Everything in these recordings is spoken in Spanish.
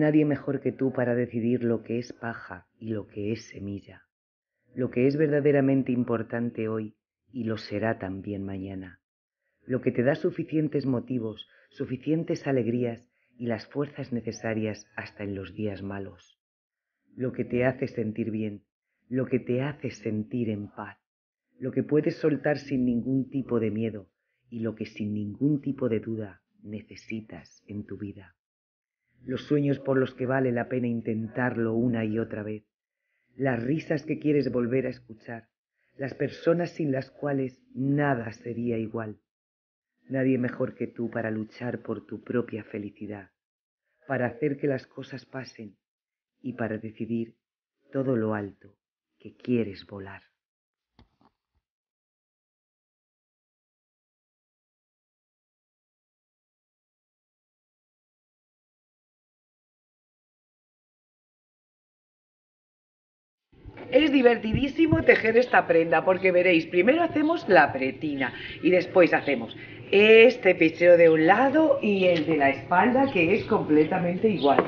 Nadie mejor que tú para decidir lo que es paja y lo que es semilla, lo que es verdaderamente importante hoy y lo será también mañana, lo que te da suficientes motivos, suficientes alegrías y las fuerzas necesarias hasta en los días malos, lo que te hace sentir bien, lo que te hace sentir en paz, lo que puedes soltar sin ningún tipo de miedo y lo que sin ningún tipo de duda necesitas en tu vida los sueños por los que vale la pena intentarlo una y otra vez, las risas que quieres volver a escuchar, las personas sin las cuales nada sería igual. Nadie mejor que tú para luchar por tu propia felicidad, para hacer que las cosas pasen y para decidir todo lo alto que quieres volar. Es divertidísimo tejer esta prenda porque veréis, primero hacemos la pretina y después hacemos este pichero de un lado y el de la espalda que es completamente igual.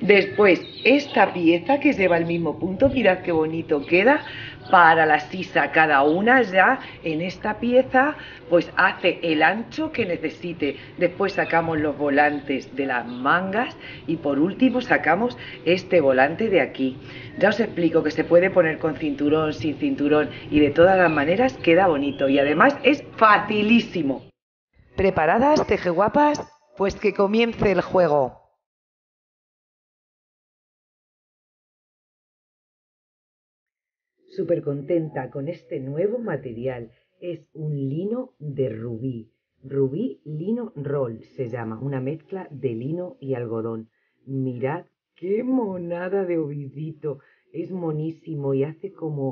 Después, esta pieza que lleva el mismo punto, mirad qué bonito queda, para la sisa cada una ya en esta pieza pues hace el ancho que necesite después sacamos los volantes de las mangas y por último sacamos este volante de aquí ya os explico que se puede poner con cinturón sin cinturón y de todas las maneras queda bonito y además es facilísimo preparadas guapas, pues que comience el juego súper contenta con este nuevo material. Es un lino de rubí. Rubí lino roll se llama, una mezcla de lino y algodón. Mirad qué monada de ovidito. Es monísimo y hace como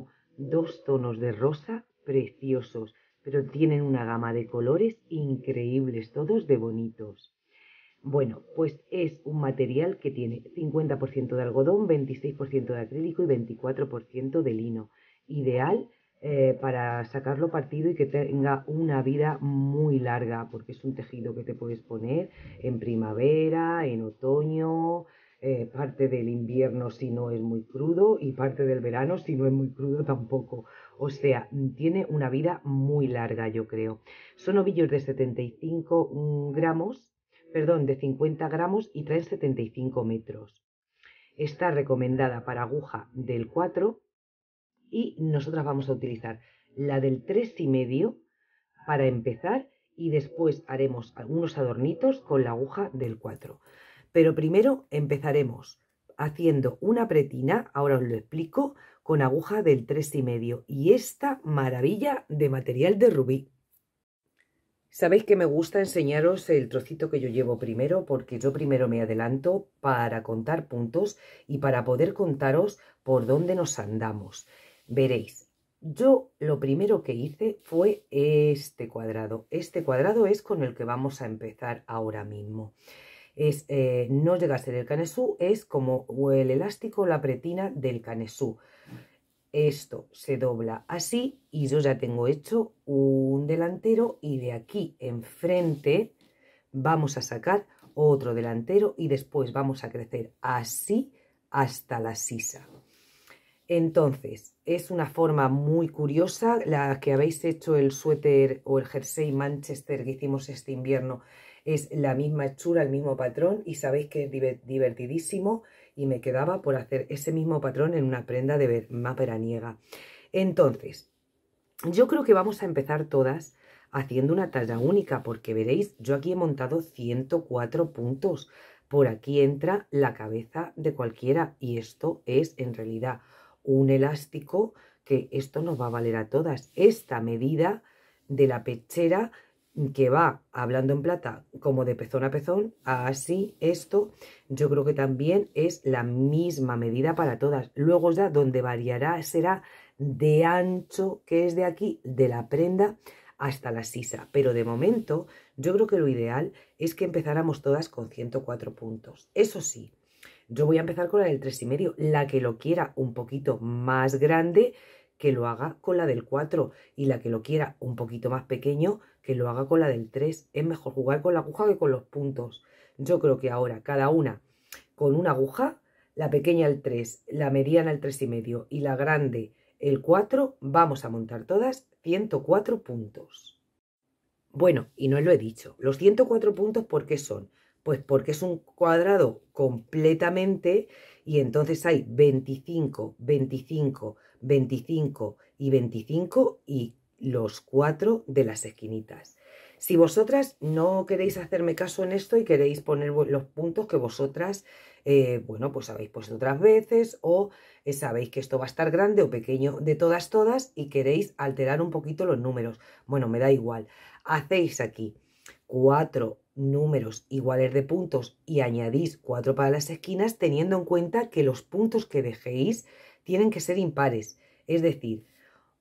dos tonos de rosa preciosos, pero tienen una gama de colores increíbles, todos de bonitos. Bueno, pues es un material que tiene 50% de algodón, 26% de acrílico y 24% de lino. Ideal eh, para sacarlo partido y que tenga una vida muy larga, porque es un tejido que te puedes poner en primavera, en otoño, eh, parte del invierno si no es muy crudo y parte del verano si no es muy crudo tampoco. O sea, tiene una vida muy larga, yo creo. Son ovillos de 75 gramos perdón, de 50 gramos y 3,75 75 metros. Está recomendada para aguja del 4 y nosotras vamos a utilizar la del 3,5 para empezar y después haremos algunos adornitos con la aguja del 4. Pero primero empezaremos haciendo una pretina, ahora os lo explico, con aguja del 3,5 y esta maravilla de material de rubí. Sabéis que me gusta enseñaros el trocito que yo llevo primero porque yo primero me adelanto para contar puntos y para poder contaros por dónde nos andamos. Veréis, yo lo primero que hice fue este cuadrado. Este cuadrado es con el que vamos a empezar ahora mismo. Es, eh, no llega a ser el canesú, es como el elástico, la pretina del canesú. Esto se dobla así y yo ya tengo hecho un delantero y de aquí enfrente vamos a sacar otro delantero y después vamos a crecer así hasta la sisa. Entonces, es una forma muy curiosa la que habéis hecho el suéter o el jersey Manchester que hicimos este invierno. Es la misma hechura, el mismo patrón y sabéis que es divertidísimo y me quedaba por hacer ese mismo patrón en una prenda de ver, más veraniega. Entonces, yo creo que vamos a empezar todas haciendo una talla única, porque veréis, yo aquí he montado 104 puntos. Por aquí entra la cabeza de cualquiera y esto es en realidad un elástico que esto nos va a valer a todas. Esta medida de la pechera que va hablando en plata como de pezón a pezón, así esto yo creo que también es la misma medida para todas. Luego ya donde variará será de ancho que es de aquí, de la prenda hasta la sisa, pero de momento yo creo que lo ideal es que empezáramos todas con 104 puntos. Eso sí, yo voy a empezar con la del 3,5, la que lo quiera un poquito más grande que lo haga con la del 4 y la que lo quiera un poquito más pequeño que lo haga con la del 3. Es mejor jugar con la aguja que con los puntos. Yo creo que ahora cada una con una aguja, la pequeña el 3, la mediana el 3,5 y la grande el 4, vamos a montar todas 104 puntos. Bueno, y no os lo he dicho, los 104 puntos ¿por qué son? Pues porque es un cuadrado completamente y entonces hay 25, 25, 25 y 25 y los cuatro de las esquinitas. Si vosotras no queréis hacerme caso en esto y queréis poner los puntos que vosotras, eh, bueno, pues habéis puesto otras veces o eh, sabéis que esto va a estar grande o pequeño de todas, todas y queréis alterar un poquito los números. Bueno, me da igual. Hacéis aquí cuatro números iguales de puntos y añadís cuatro para las esquinas teniendo en cuenta que los puntos que dejéis tienen que ser impares. Es decir,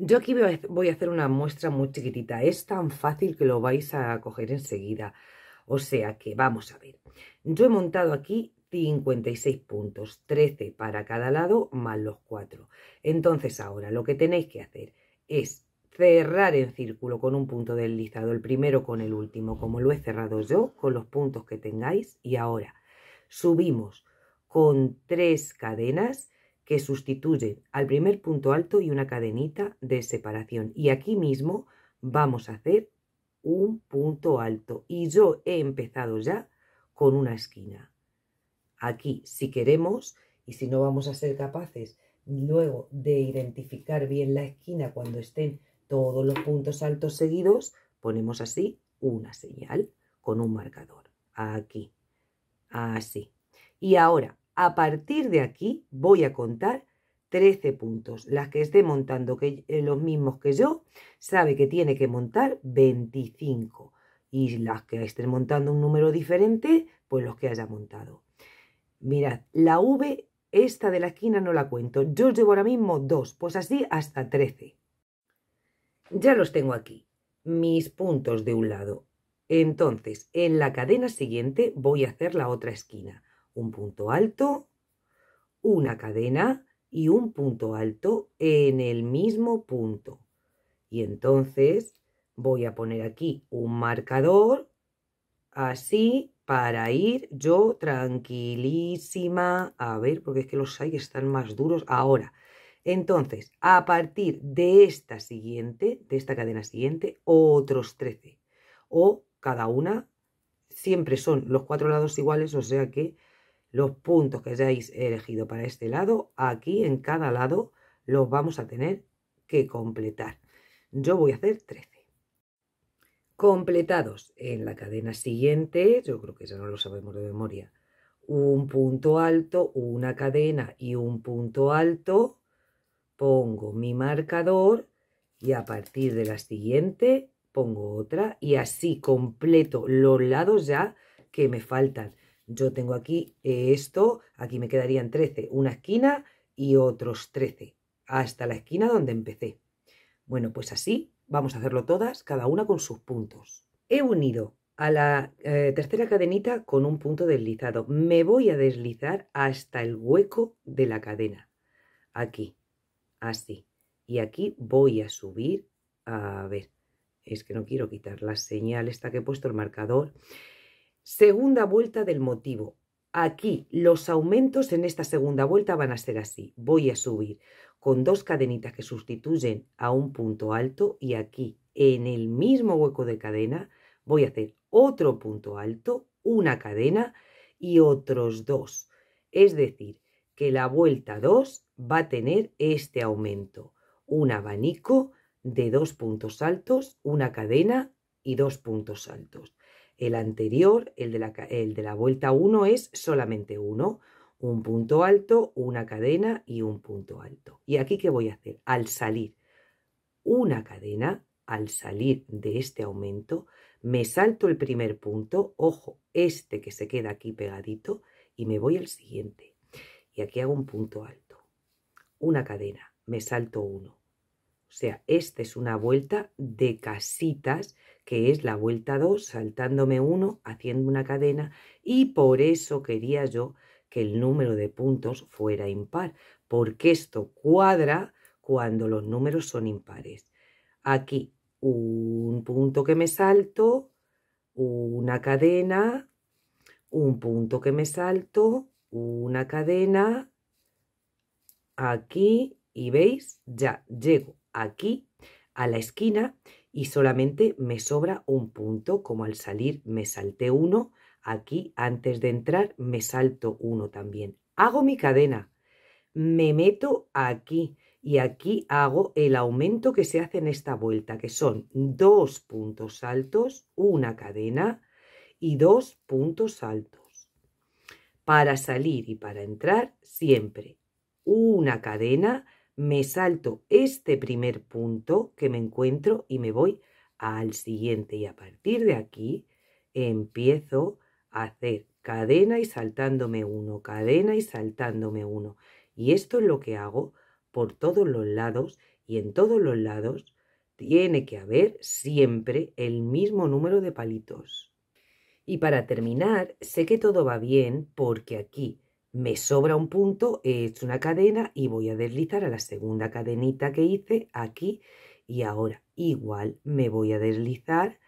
Yo aquí voy a hacer una muestra muy chiquitita. Es tan fácil que lo vais a coger enseguida. O sea que vamos a ver. Yo he montado aquí 56 puntos, 13 para cada lado más los 4. Entonces ahora lo que tenéis que hacer es cerrar en círculo con un punto deslizado, el primero con el último, como lo he cerrado yo, con los puntos que tengáis. Y ahora subimos con tres cadenas que sustituye al primer punto alto y una cadenita de separación. Y aquí mismo vamos a hacer un punto alto. Y yo he empezado ya con una esquina. Aquí, si queremos, y si no vamos a ser capaces luego de identificar bien la esquina cuando estén todos los puntos altos seguidos, ponemos así una señal con un marcador. Aquí. Así. Y ahora, a partir de aquí voy a contar 13 puntos. Las que esté montando eh, los mismos que yo, sabe que tiene que montar 25. Y las que estén montando un número diferente, pues los que haya montado. Mirad, la V, esta de la esquina no la cuento. Yo llevo ahora mismo dos, pues así hasta 13. Ya los tengo aquí, mis puntos de un lado. Entonces, en la cadena siguiente voy a hacer la otra esquina un punto alto, una cadena y un punto alto en el mismo punto. Y entonces voy a poner aquí un marcador así para ir yo tranquilísima. A ver, porque es que los hay que están más duros ahora. Entonces, a partir de esta siguiente, de esta cadena siguiente, otros 13. O cada una, siempre son los cuatro lados iguales, o sea que los puntos que hayáis elegido para este lado, aquí en cada lado los vamos a tener que completar. Yo voy a hacer 13. Completados en la cadena siguiente, yo creo que ya no lo sabemos de memoria, un punto alto, una cadena y un punto alto, pongo mi marcador y a partir de la siguiente pongo otra y así completo los lados ya que me faltan. Yo tengo aquí eh, esto, aquí me quedarían 13, una esquina y otros 13, hasta la esquina donde empecé. Bueno, pues así vamos a hacerlo todas, cada una con sus puntos. He unido a la eh, tercera cadenita con un punto deslizado. Me voy a deslizar hasta el hueco de la cadena. Aquí, así. Y aquí voy a subir, a ver, es que no quiero quitar la señal esta que he puesto, el marcador. Segunda vuelta del motivo. Aquí los aumentos en esta segunda vuelta van a ser así. Voy a subir con dos cadenitas que sustituyen a un punto alto y aquí en el mismo hueco de cadena voy a hacer otro punto alto, una cadena y otros dos. Es decir, que la vuelta 2 va a tener este aumento. Un abanico de dos puntos altos, una cadena y dos puntos altos. El anterior, el de la, vuelta 1, es solamente uno. Un punto alto, una cadena y un punto alto. ¿Y aquí qué voy a hacer? Al salir una cadena, al salir de este aumento, me salto el primer punto, ojo, este que se queda aquí pegadito, y me voy al siguiente. Y aquí hago un punto alto. Una cadena, me salto uno o sea, esta es una vuelta de casitas, que es la vuelta 2, saltándome uno, haciendo una cadena, y por eso quería yo que el número de puntos fuera impar, porque esto cuadra cuando los números son impares. Aquí un punto que me salto, una cadena, un punto que me salto, una cadena, aquí y veis, ya llego aquí a la esquina y solamente me sobra un punto, como al salir me salté uno, aquí antes de entrar me salto uno también. Hago mi cadena, me meto aquí y aquí hago el aumento que se hace en esta vuelta, que son dos puntos altos, una cadena y dos puntos altos. Para salir y para entrar siempre una cadena me salto este primer punto que me encuentro y me voy al siguiente. Y a partir de aquí empiezo a hacer cadena y saltándome uno, cadena y saltándome uno. Y esto es lo que hago por todos los lados y en todos los lados tiene que haber siempre el mismo número de palitos. Y para terminar, sé que todo va bien porque aquí me sobra un punto, he hecho una cadena y voy a deslizar a la segunda cadenita que hice aquí y ahora igual me voy a deslizar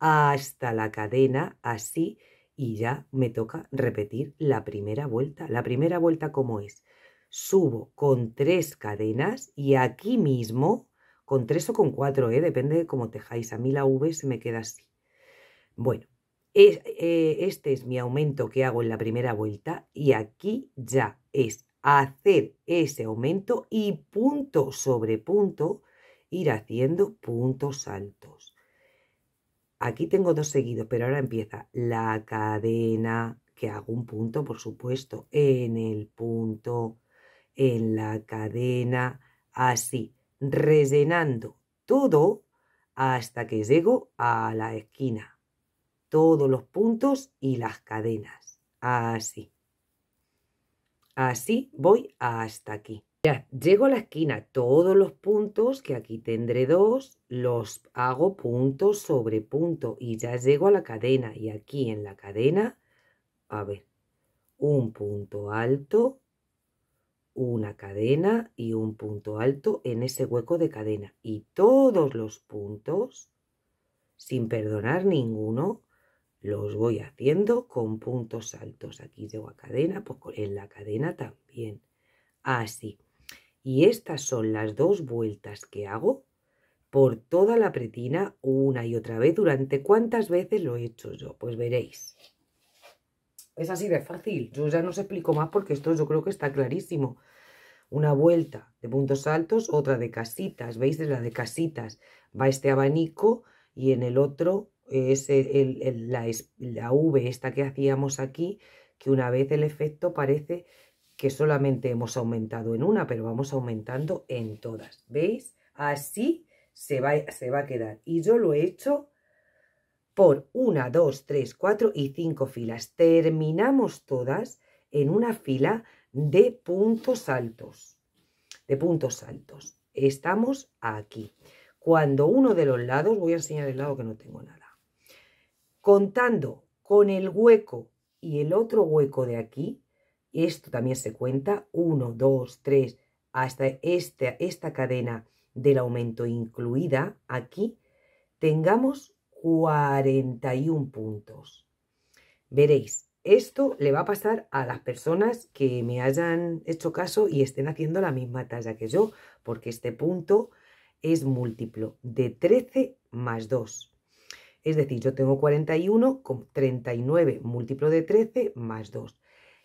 hasta la cadena así y ya me toca repetir la primera vuelta. La primera vuelta como es, subo con tres cadenas y aquí mismo, con tres o con cuatro, ¿eh? depende de cómo tejáis, a mí la V se me queda así. Bueno, eh, este es mi aumento que hago en la primera vuelta y aquí ya es hacer ese aumento y punto sobre punto ir haciendo puntos altos. Aquí tengo dos seguidos, pero ahora empieza la cadena, que hago un punto, por supuesto, en el punto, en la cadena, así, rellenando todo hasta que llego a la esquina todos los puntos y las cadenas. Así. Así voy hasta aquí. Ya, llego a la esquina, todos los puntos, que aquí tendré dos, los hago punto sobre punto y ya llego a la cadena. Y aquí en la cadena, a ver, un punto alto, una cadena y un punto alto en ese hueco de cadena. Y todos los puntos, sin perdonar ninguno, los voy haciendo con puntos altos. Aquí llego a cadena, pues en la cadena también. Así. Ah, y estas son las dos vueltas que hago por toda la pretina una y otra vez. ¿Durante cuántas veces lo he hecho yo? Pues veréis. Es así de fácil. Yo ya no os explico más porque esto yo creo que está clarísimo. Una vuelta de puntos altos, otra de casitas. ¿Veis? Es la de casitas. Va este abanico y en el otro es e, la, la V esta que hacíamos aquí, que una vez el efecto parece que solamente hemos aumentado en una, pero vamos aumentando en todas. ¿Veis? Así se va, se va a quedar. Y yo lo he hecho por una, dos, tres, cuatro y cinco filas. Terminamos todas en una fila de puntos altos. De puntos altos. Estamos aquí. Cuando uno de los lados, voy a enseñar el lado que no tengo nada contando con el hueco y el otro hueco de aquí, esto también se cuenta, 1, 2, 3, hasta esta, esta cadena del aumento incluida aquí, tengamos 41 puntos. Veréis, esto le va a pasar a las personas que me hayan hecho caso y estén haciendo la misma talla que yo, porque este punto es múltiplo de 13 más 2. Es decir, yo tengo 41 con 39 múltiplo de 13 más 2.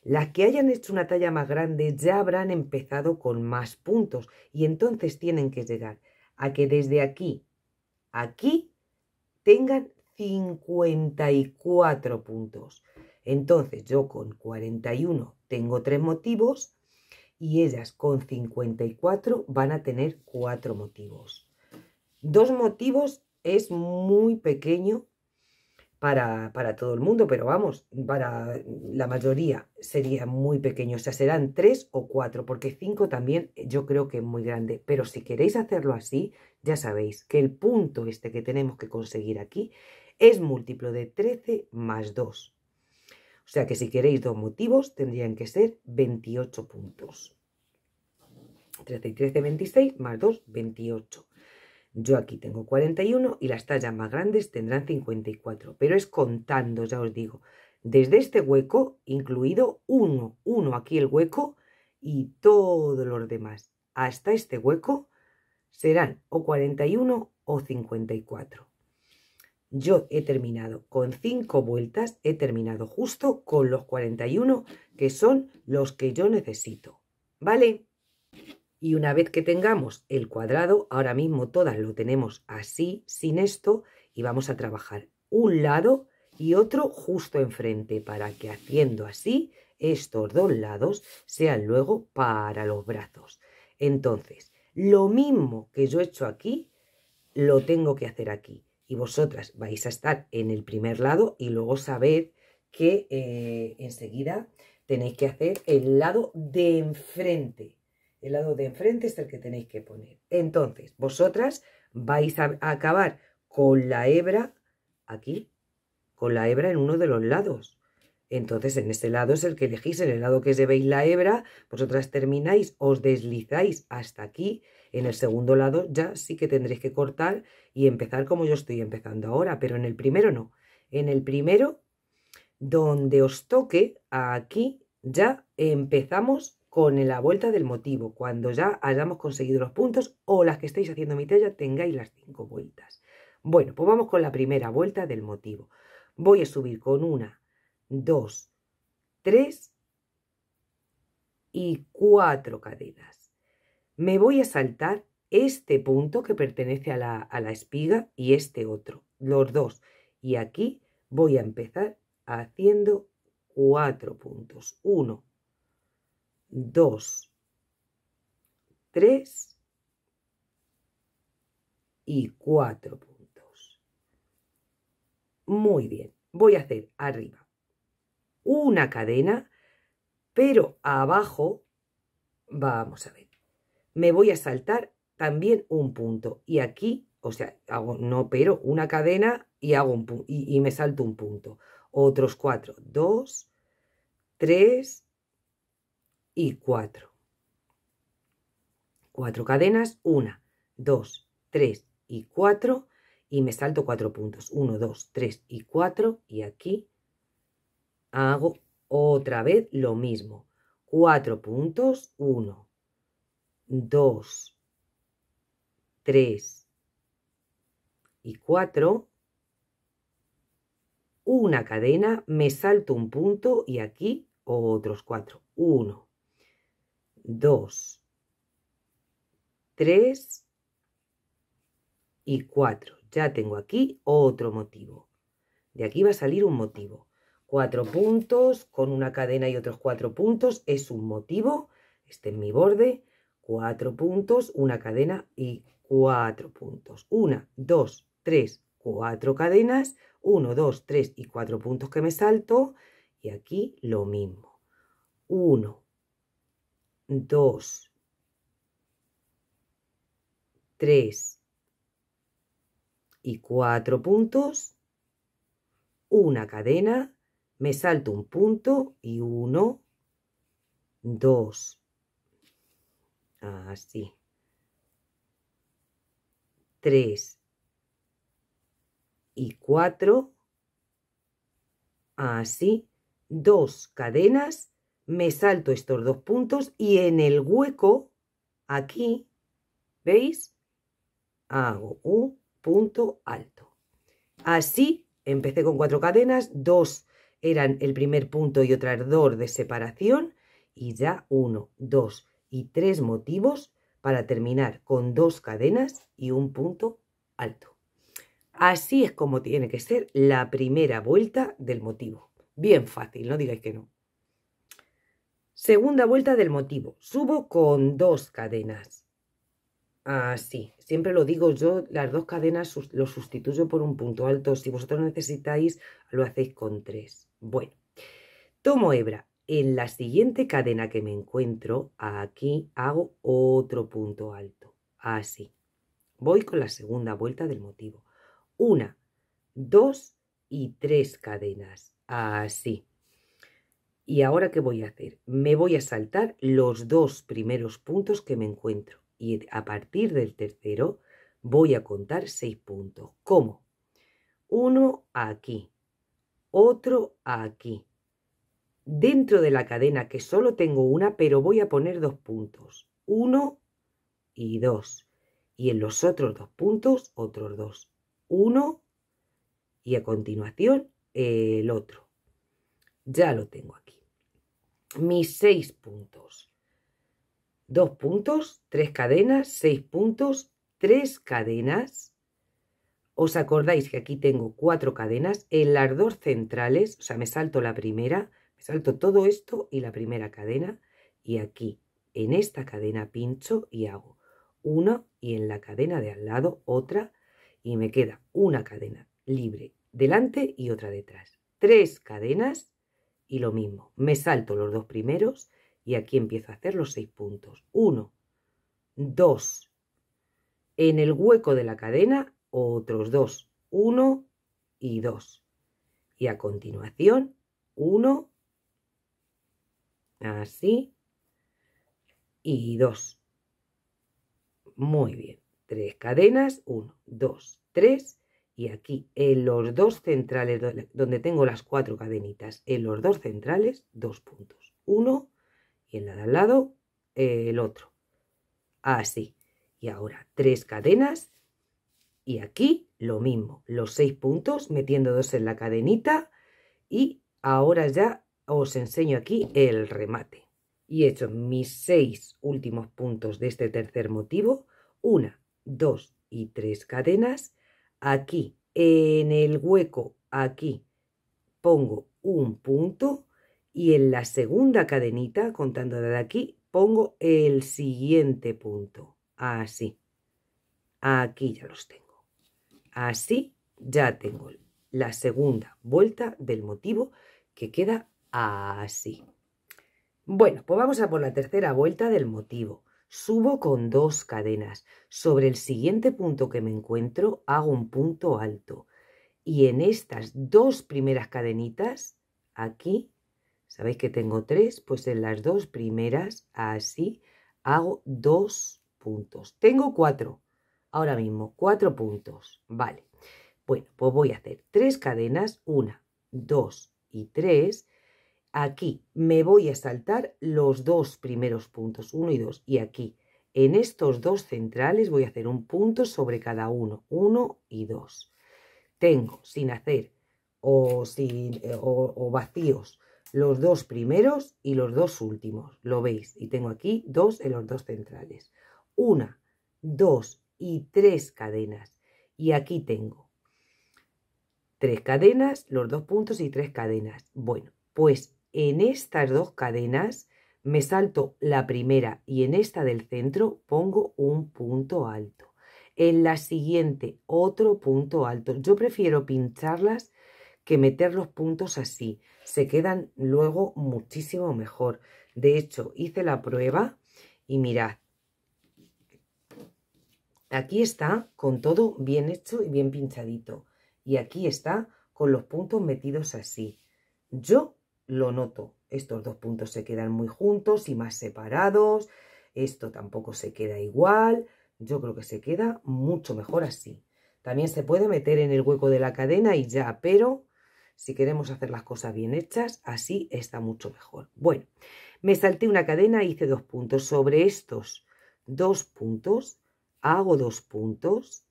Las que hayan hecho una talla más grande ya habrán empezado con más puntos y entonces tienen que llegar a que desde aquí, aquí, tengan 54 puntos. Entonces yo con 41 tengo tres motivos y ellas con 54 van a tener cuatro motivos. Dos motivos es muy pequeño para, todo el mundo, pero vamos, para la mayoría sería muy pequeño, o sea, serán tres o cuatro, porque cinco también eh, yo creo que es muy grande, pero si queréis hacerlo así, ya sabéis que el punto este que tenemos que conseguir aquí es múltiplo de 13 más 2. O sea que si queréis dos motivos, tendrían que ser 28 puntos. 13 y 13, 26, más 2, 28. Yo aquí tengo 41 y las tallas más grandes tendrán 54, pero es contando, ya os digo, desde este hueco, incluido uno, uno aquí el hueco y todos los demás, hasta este hueco serán o 41 o 54. Yo he terminado con 5 vueltas, he terminado justo con los 41 que son los que yo necesito. ¿Vale? Y una vez que tengamos el cuadrado, ahora mismo todas lo tenemos así, sin esto, y vamos a trabajar un lado y otro justo enfrente para que haciendo así estos dos lados sean luego para los brazos. Entonces, lo mismo que yo he hecho aquí, lo tengo que hacer aquí. Y vosotras vais a estar en el primer lado y luego sabed que eh, enseguida tenéis que hacer el lado de enfrente el lado de enfrente es el que tenéis que poner. Entonces, vosotras vais a acabar con la hebra aquí, con la hebra en uno de los lados. Entonces, en este lado es el que elegís, en el lado que llevéis la hebra, vosotras termináis, os deslizáis hasta aquí. En el segundo lado ya sí que tendréis que cortar y empezar como yo estoy empezando ahora, pero en el primero no. En el primero, donde os toque, aquí ya empezamos con la vuelta del motivo, cuando ya hayamos conseguido los puntos o las que estáis haciendo mitad ya tengáis las cinco vueltas. Bueno, pues vamos con la primera vuelta del motivo. Voy a subir con una, dos, tres y cuatro cadenas. Me voy a saltar este punto que pertenece a la, a la espiga y este otro, los dos. Y aquí voy a empezar haciendo cuatro puntos. Uno, 2, 3 y 4 puntos. Muy bien, voy a hacer arriba una cadena, pero abajo, vamos a ver, me voy a saltar también un punto y aquí, o sea, hago no pero una cadena y hago un y, y me salto un punto. Otros 4, 2, 3 y 4. 4 cadenas, 1, 2, 3 y 4 y me salto 4 puntos. 1, 2, 3 y 4 y aquí hago otra vez lo mismo. cuatro puntos, 1, 2, 3 y 4. Una cadena, me salto un punto y aquí otros cuatro 1, 2, 3 y 4. Ya tengo aquí otro motivo. De aquí va a salir un motivo. 4 puntos con una cadena y otros 4 puntos es un motivo. Este en mi borde. 4 puntos, una cadena y 4 puntos. 1, 2, 3, 4 cadenas. 1, 2, 3 y 4 puntos que me salto. Y aquí lo mismo. 1. 2, 3 y 4 puntos, una cadena, me salto un punto y 1, 2, así, 3 y 4, así, ah, dos cadenas, me salto estos dos puntos y en el hueco, aquí, ¿veis? Hago un punto alto. Así empecé con cuatro cadenas, dos eran el primer punto y otro dos de separación y ya uno, dos y tres motivos para terminar con dos cadenas y un punto alto. Así es como tiene que ser la primera vuelta del motivo. Bien fácil, no digáis que no. Segunda vuelta del motivo. Subo con dos cadenas. Así, ah, siempre lo digo yo, las dos cadenas lo sustituyo por un punto alto. Si vosotros necesitáis, lo hacéis con tres. Bueno, tomo hebra. En la siguiente cadena que me encuentro, aquí hago otro punto alto. Así. Voy con la segunda vuelta del motivo. Una, dos y tres cadenas. Así. ¿Y ahora qué voy a hacer? Me voy a saltar los dos primeros puntos que me encuentro y a partir del tercero voy a contar seis puntos. ¿Cómo? Uno aquí, otro aquí. Dentro de la cadena que solo tengo una, pero voy a poner dos puntos. Uno y dos. Y en los otros dos puntos, otros dos. Uno y a continuación el otro. Ya lo tengo aquí mis seis puntos. Dos puntos, tres cadenas, seis puntos, tres cadenas. Os acordáis que aquí tengo cuatro cadenas en las dos centrales, o sea, me salto la primera, me salto todo esto y la primera cadena, y aquí en esta cadena pincho y hago una y en la cadena de al lado otra y me queda una cadena libre delante y otra detrás. Tres cadenas y lo mismo, me salto los dos primeros y aquí empiezo a hacer los seis puntos. Uno, dos, en el hueco de la cadena otros dos, uno y dos. Y a continuación, uno, así, y dos. Muy bien, tres cadenas, uno, dos, tres y aquí en los dos centrales donde tengo las cuatro cadenitas, en los dos centrales dos puntos, uno y en la de al lado el otro, así. Y ahora tres cadenas y aquí lo mismo, los seis puntos metiendo dos en la cadenita y ahora ya os enseño aquí el remate. Y he hecho mis seis últimos puntos de este tercer motivo, una, dos y tres cadenas aquí, en el hueco, aquí, pongo un punto y en la segunda cadenita, contando desde aquí, pongo el siguiente punto. Así. Aquí ya los tengo. Así ya tengo la segunda vuelta del motivo que queda así. Bueno, pues vamos a por la tercera vuelta del motivo. Subo con dos cadenas. Sobre el siguiente punto que me encuentro hago un punto alto. Y en estas dos primeras cadenitas, aquí, sabéis que tengo tres, pues en las dos primeras, así, hago dos puntos. Tengo cuatro, ahora mismo, cuatro puntos. Vale. Bueno, pues voy a hacer tres cadenas, una, dos y tres, Aquí me voy a saltar los dos primeros puntos, uno y dos Y aquí, en estos dos centrales, voy a hacer un punto sobre cada uno, uno y dos Tengo sin hacer eh, o, o vacíos los dos primeros y los dos últimos. Lo veis. Y tengo aquí dos en los dos centrales. Una, dos y tres cadenas. Y aquí tengo tres cadenas, los dos puntos y tres cadenas. Bueno, pues en estas dos cadenas me salto la primera y en esta del centro pongo un punto alto. En la siguiente otro punto alto. Yo prefiero pincharlas que meter los puntos así. Se quedan luego muchísimo mejor. De hecho, hice la prueba y mirad. Aquí está con todo bien hecho y bien pinchadito. Y aquí está con los puntos metidos así. Yo lo noto. Estos dos puntos se quedan muy juntos y más separados. Esto tampoco se queda igual. Yo creo que se queda mucho mejor así. También se puede meter en el hueco de la cadena y ya, pero si queremos hacer las cosas bien hechas, así está mucho mejor. Bueno, me salté una cadena, e hice dos puntos. Sobre estos dos puntos, hago dos puntos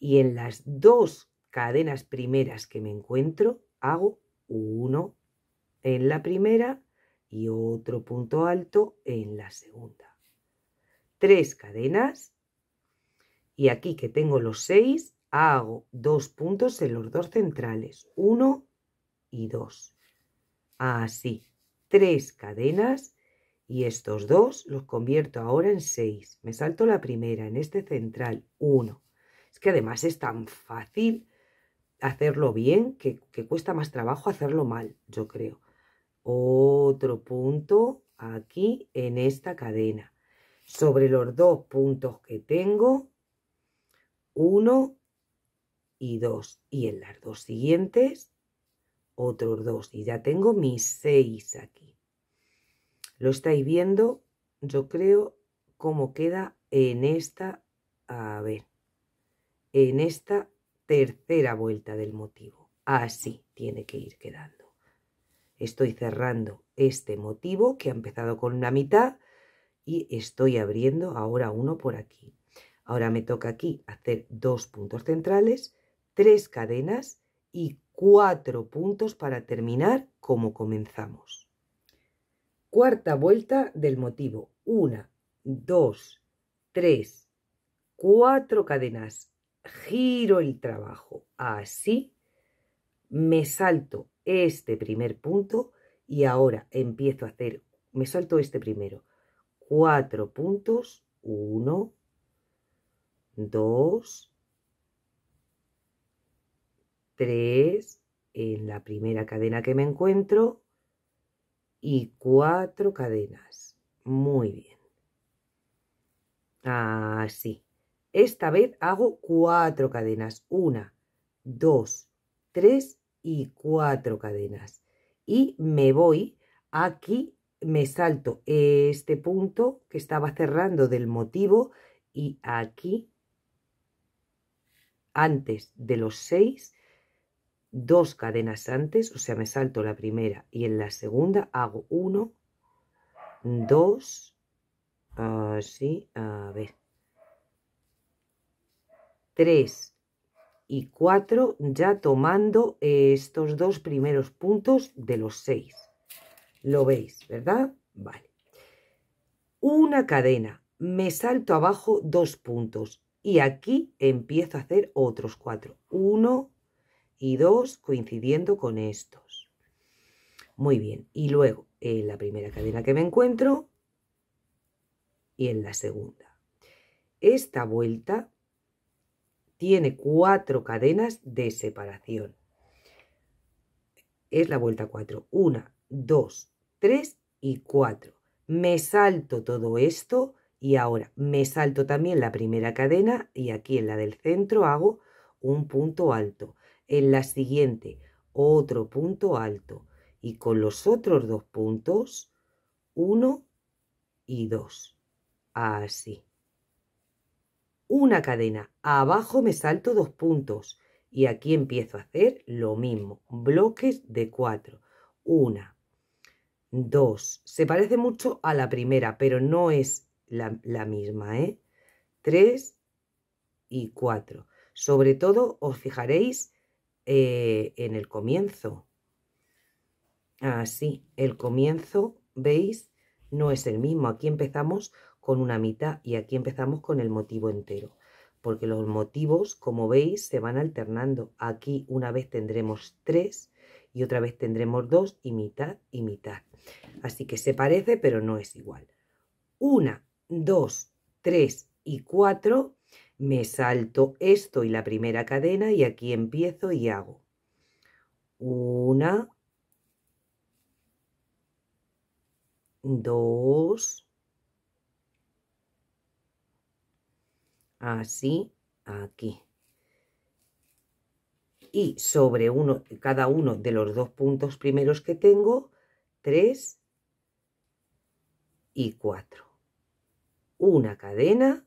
y en las dos cadenas primeras que me encuentro, hago uno en la primera y otro punto alto en la segunda. Tres cadenas y aquí que tengo los seis hago dos puntos en los dos centrales, uno y dos. Así, tres cadenas y estos dos los convierto ahora en seis. Me salto la primera en este central, uno. Es que además es tan fácil hacerlo bien que, que cuesta más trabajo hacerlo mal, yo creo otro punto aquí en esta cadena. Sobre los dos puntos que tengo, uno y dos. Y en las dos siguientes, otros dos. Y ya tengo mis seis aquí. Lo estáis viendo, yo creo, cómo queda en esta, a ver, en esta tercera vuelta del motivo. Así tiene que ir quedando. Estoy cerrando este motivo que ha empezado con una mitad y estoy abriendo ahora uno por aquí. Ahora me toca aquí hacer dos puntos centrales, tres cadenas y cuatro puntos para terminar como comenzamos. Cuarta vuelta del motivo. Una, dos, tres, cuatro cadenas. Giro el trabajo. Así me salto este primer punto y ahora empiezo a hacer, me salto este primero, cuatro puntos, uno, dos, tres, en la primera cadena que me encuentro y cuatro cadenas. Muy bien. Así. Esta vez hago cuatro cadenas. Una, dos, tres y cuatro cadenas. Y me voy aquí, me salto este punto que estaba cerrando del motivo y aquí, antes de los seis, dos cadenas antes, o sea, me salto la primera y en la segunda hago uno, dos, así, ah, a ver, tres y cuatro ya tomando eh, estos dos primeros puntos de los seis Lo veis, ¿verdad? Vale. Una cadena, me salto abajo dos puntos y aquí empiezo a hacer otros cuatro uno y dos coincidiendo con estos. Muy bien, y luego en la primera cadena que me encuentro y en la segunda. Esta vuelta tiene cuatro cadenas de separación. Es la vuelta 4. 1, 2, 3 y 4. Me salto todo esto y ahora me salto también la primera cadena y aquí en la del centro hago un punto alto. En la siguiente otro punto alto y con los otros dos puntos 1 y 2. Así una cadena, abajo me salto dos puntos y aquí empiezo a hacer lo mismo, bloques de cuatro, una, dos, se parece mucho a la primera, pero no es la, misma, ¿eh? Tres y cuatro. Sobre todo os fijaréis eh, en el comienzo. Así, ah, el comienzo, ¿veis? No es el mismo. Aquí empezamos con una mitad y aquí empezamos con el motivo entero porque los motivos como veis se van alternando aquí una vez tendremos tres y otra vez tendremos dos y mitad y mitad así que se parece pero no es igual una dos tres y cuatro me salto esto y la primera cadena y aquí empiezo y hago una dos así aquí. Y sobre uno, cada uno de los dos puntos primeros que tengo, 3 y 4. Una cadena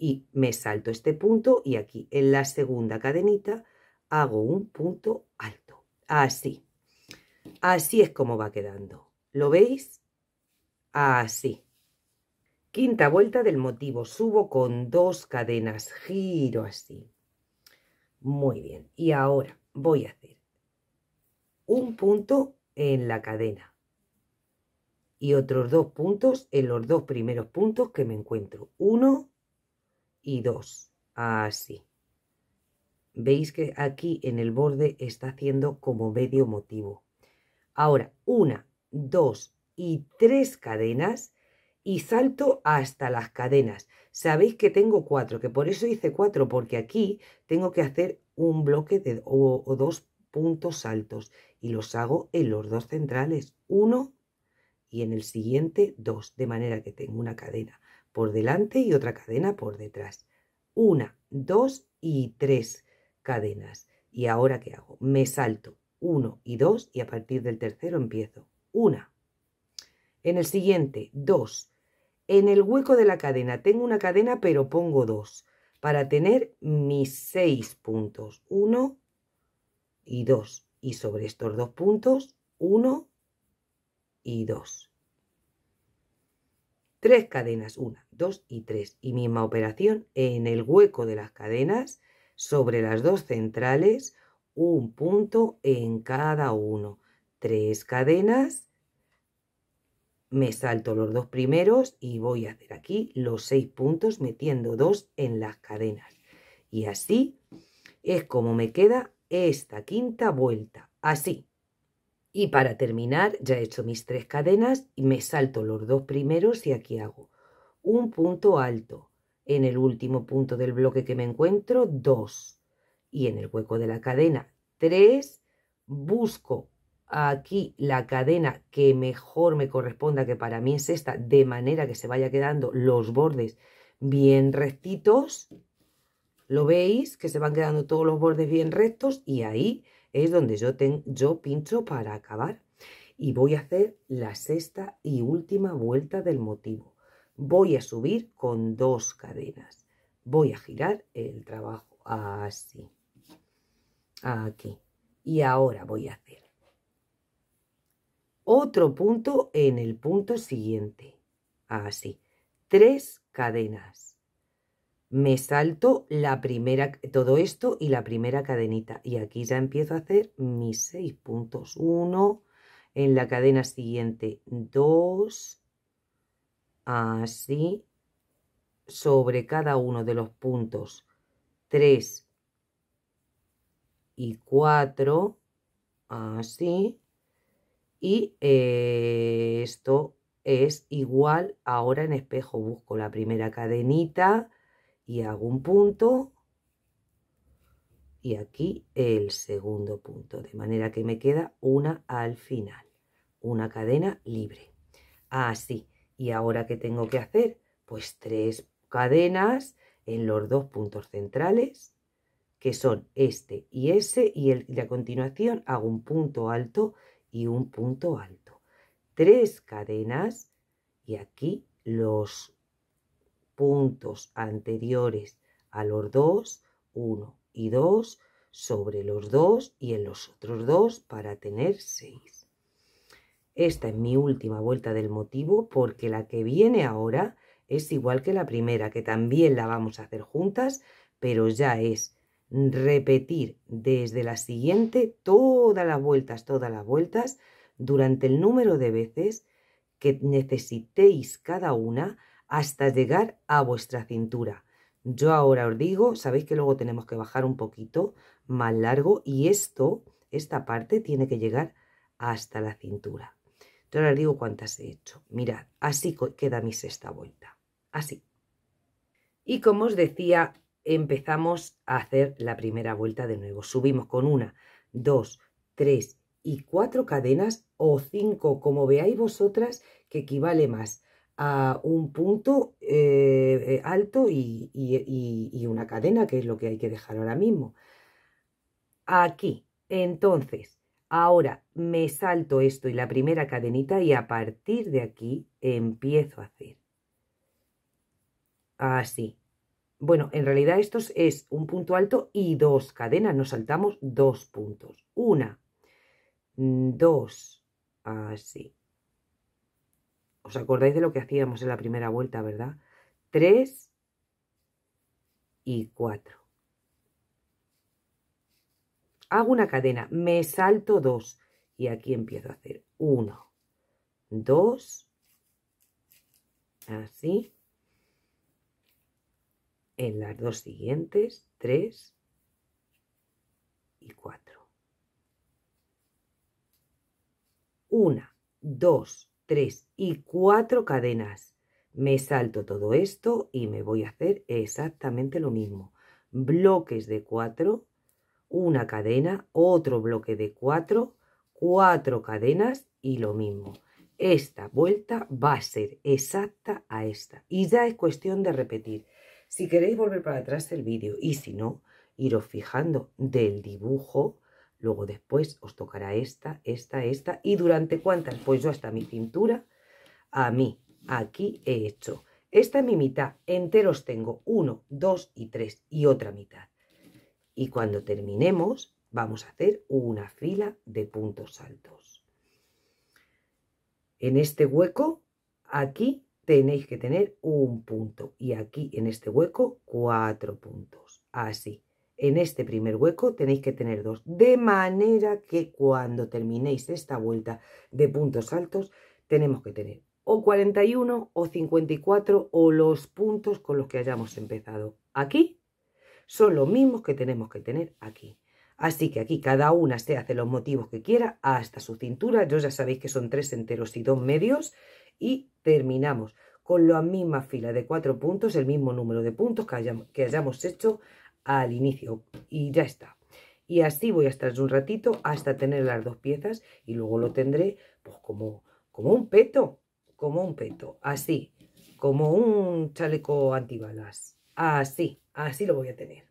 y me salto este punto y aquí en la segunda cadenita hago un punto alto. Así. Así es como va quedando. ¿Lo veis? Así. Quinta vuelta del motivo. Subo con dos cadenas. Giro así. Muy bien. Y ahora voy a hacer un punto en la cadena y otros dos puntos en los dos primeros puntos que me encuentro. Uno y dos. Así. Veis que aquí en el borde está haciendo como medio motivo. Ahora, una, dos y tres cadenas y salto hasta las cadenas. Sabéis que tengo cuatro, que por eso hice cuatro, porque aquí tengo que hacer un bloque de, o, dos puntos altos y los hago en los dos centrales, uno y en el siguiente dos, de manera que tengo una cadena por delante y otra cadena por detrás. Una, dos y tres cadenas. ¿Y ahora qué hago? Me salto uno y dos y a partir del tercero empiezo. Una. En el siguiente, dos. En el hueco de la cadena tengo una cadena, pero pongo dos para tener mis seis puntos. Uno y dos. Y sobre estos dos puntos, uno y dos. Tres cadenas, una, dos y tres. Y misma operación en el hueco de las cadenas, sobre las dos centrales, un punto en cada uno. Tres cadenas, me salto los dos primeros y voy a hacer aquí los seis puntos metiendo dos en las cadenas y así es como me queda esta quinta vuelta así y para terminar ya he hecho mis tres cadenas y me salto los dos primeros y aquí hago un punto alto en el último punto del bloque que me encuentro dos y en el hueco de la cadena tres busco aquí la cadena que mejor me corresponda, que para mí es esta, de manera que se vaya quedando los bordes bien rectitos. Lo veis, que se van quedando todos los bordes bien rectos y ahí es donde yo, yo pincho para acabar. Y voy a hacer la sexta y última vuelta del motivo. Voy a subir con dos cadenas. Voy a girar el trabajo así. Aquí. Y ahora voy a hacer otro punto en el punto siguiente. Así, ah, tres cadenas. Me salto la primera, todo esto y la primera cadenita. Y aquí ya empiezo a hacer mis seis puntos. Uno, en la cadena siguiente, dos, así, sobre cada uno de los puntos, tres y cuatro, así, y eh, esto es igual ahora en espejo busco la primera cadenita y hago un punto y aquí el segundo punto de manera que me queda una al final una cadena libre así ah, y ahora que tengo que hacer pues tres cadenas en los dos puntos centrales que son este y ese y, y a continuación hago un punto alto y un punto alto. Tres cadenas y aquí los puntos anteriores a los dos, uno y dos, sobre los dos y en los otros dos para tener seis. Esta es mi última vuelta del motivo porque la que viene ahora es igual que la primera, que también la vamos a hacer juntas, pero ya es repetir desde la siguiente todas las vueltas, todas las vueltas, durante el número de veces que necesitéis cada una hasta llegar a vuestra cintura. Yo ahora os digo, sabéis que luego tenemos que bajar un poquito más largo y esto, esta parte tiene que llegar hasta la cintura. Yo ahora os digo cuántas he hecho. Mirad, así queda mi sexta vuelta. Así. Y como os decía, empezamos a hacer la primera vuelta de nuevo. Subimos con una, dos, tres y cuatro cadenas o cinco, como veáis vosotras, que equivale más a un punto eh, eh, alto y una cadena, que es lo que hay que dejar ahora mismo. Aquí, entonces, ahora me salto esto y la primera cadenita y a partir de aquí empiezo a hacer así, bueno, en realidad esto es un punto alto y dos cadenas. Nos saltamos dos puntos. Una, mm, dos, así. ¿Os acordáis de lo que hacíamos en la primera vuelta, verdad? Tres y cuatro. Hago una cadena, me salto dos y aquí empiezo a hacer uno, dos, así en las dos siguientes, 3 y 4. Una, dos, tres y cuatro cadenas. Me salto todo esto y me voy a hacer exactamente lo mismo. Bloques de 4, una cadena, otro bloque de 4, cuatro cadenas y lo mismo. Esta vuelta va a ser exacta a esta. Y ya es cuestión de repetir. Si queréis volver para atrás el vídeo y si no, iros fijando del dibujo, luego después os tocará esta, esta, esta y durante cuántas, pues yo hasta mi pintura a mí, aquí he hecho. Esta es mi mitad, enteros tengo uno, dos y tres y otra mitad. Y cuando terminemos vamos a hacer una fila de puntos altos. En este hueco, aquí tenéis que tener un punto y aquí en este hueco cuatro puntos, así. En este primer hueco tenéis que tener dos, de manera que cuando terminéis esta vuelta de puntos altos tenemos que tener o 41 o 54 o los puntos con los que hayamos empezado aquí son los mismos que tenemos que tener aquí. Así que aquí cada una se hace los motivos que quiera hasta su cintura. Yo ya sabéis que son tres enteros y dos medios y terminamos con la misma fila de cuatro puntos, el mismo número de puntos que hayamos, que hayamos hecho al inicio y ya está. Y así voy a estar un ratito hasta tener las dos piezas y luego lo tendré pues como, como un peto, como un peto, así, como un chaleco antibalas, así, así lo voy a tener.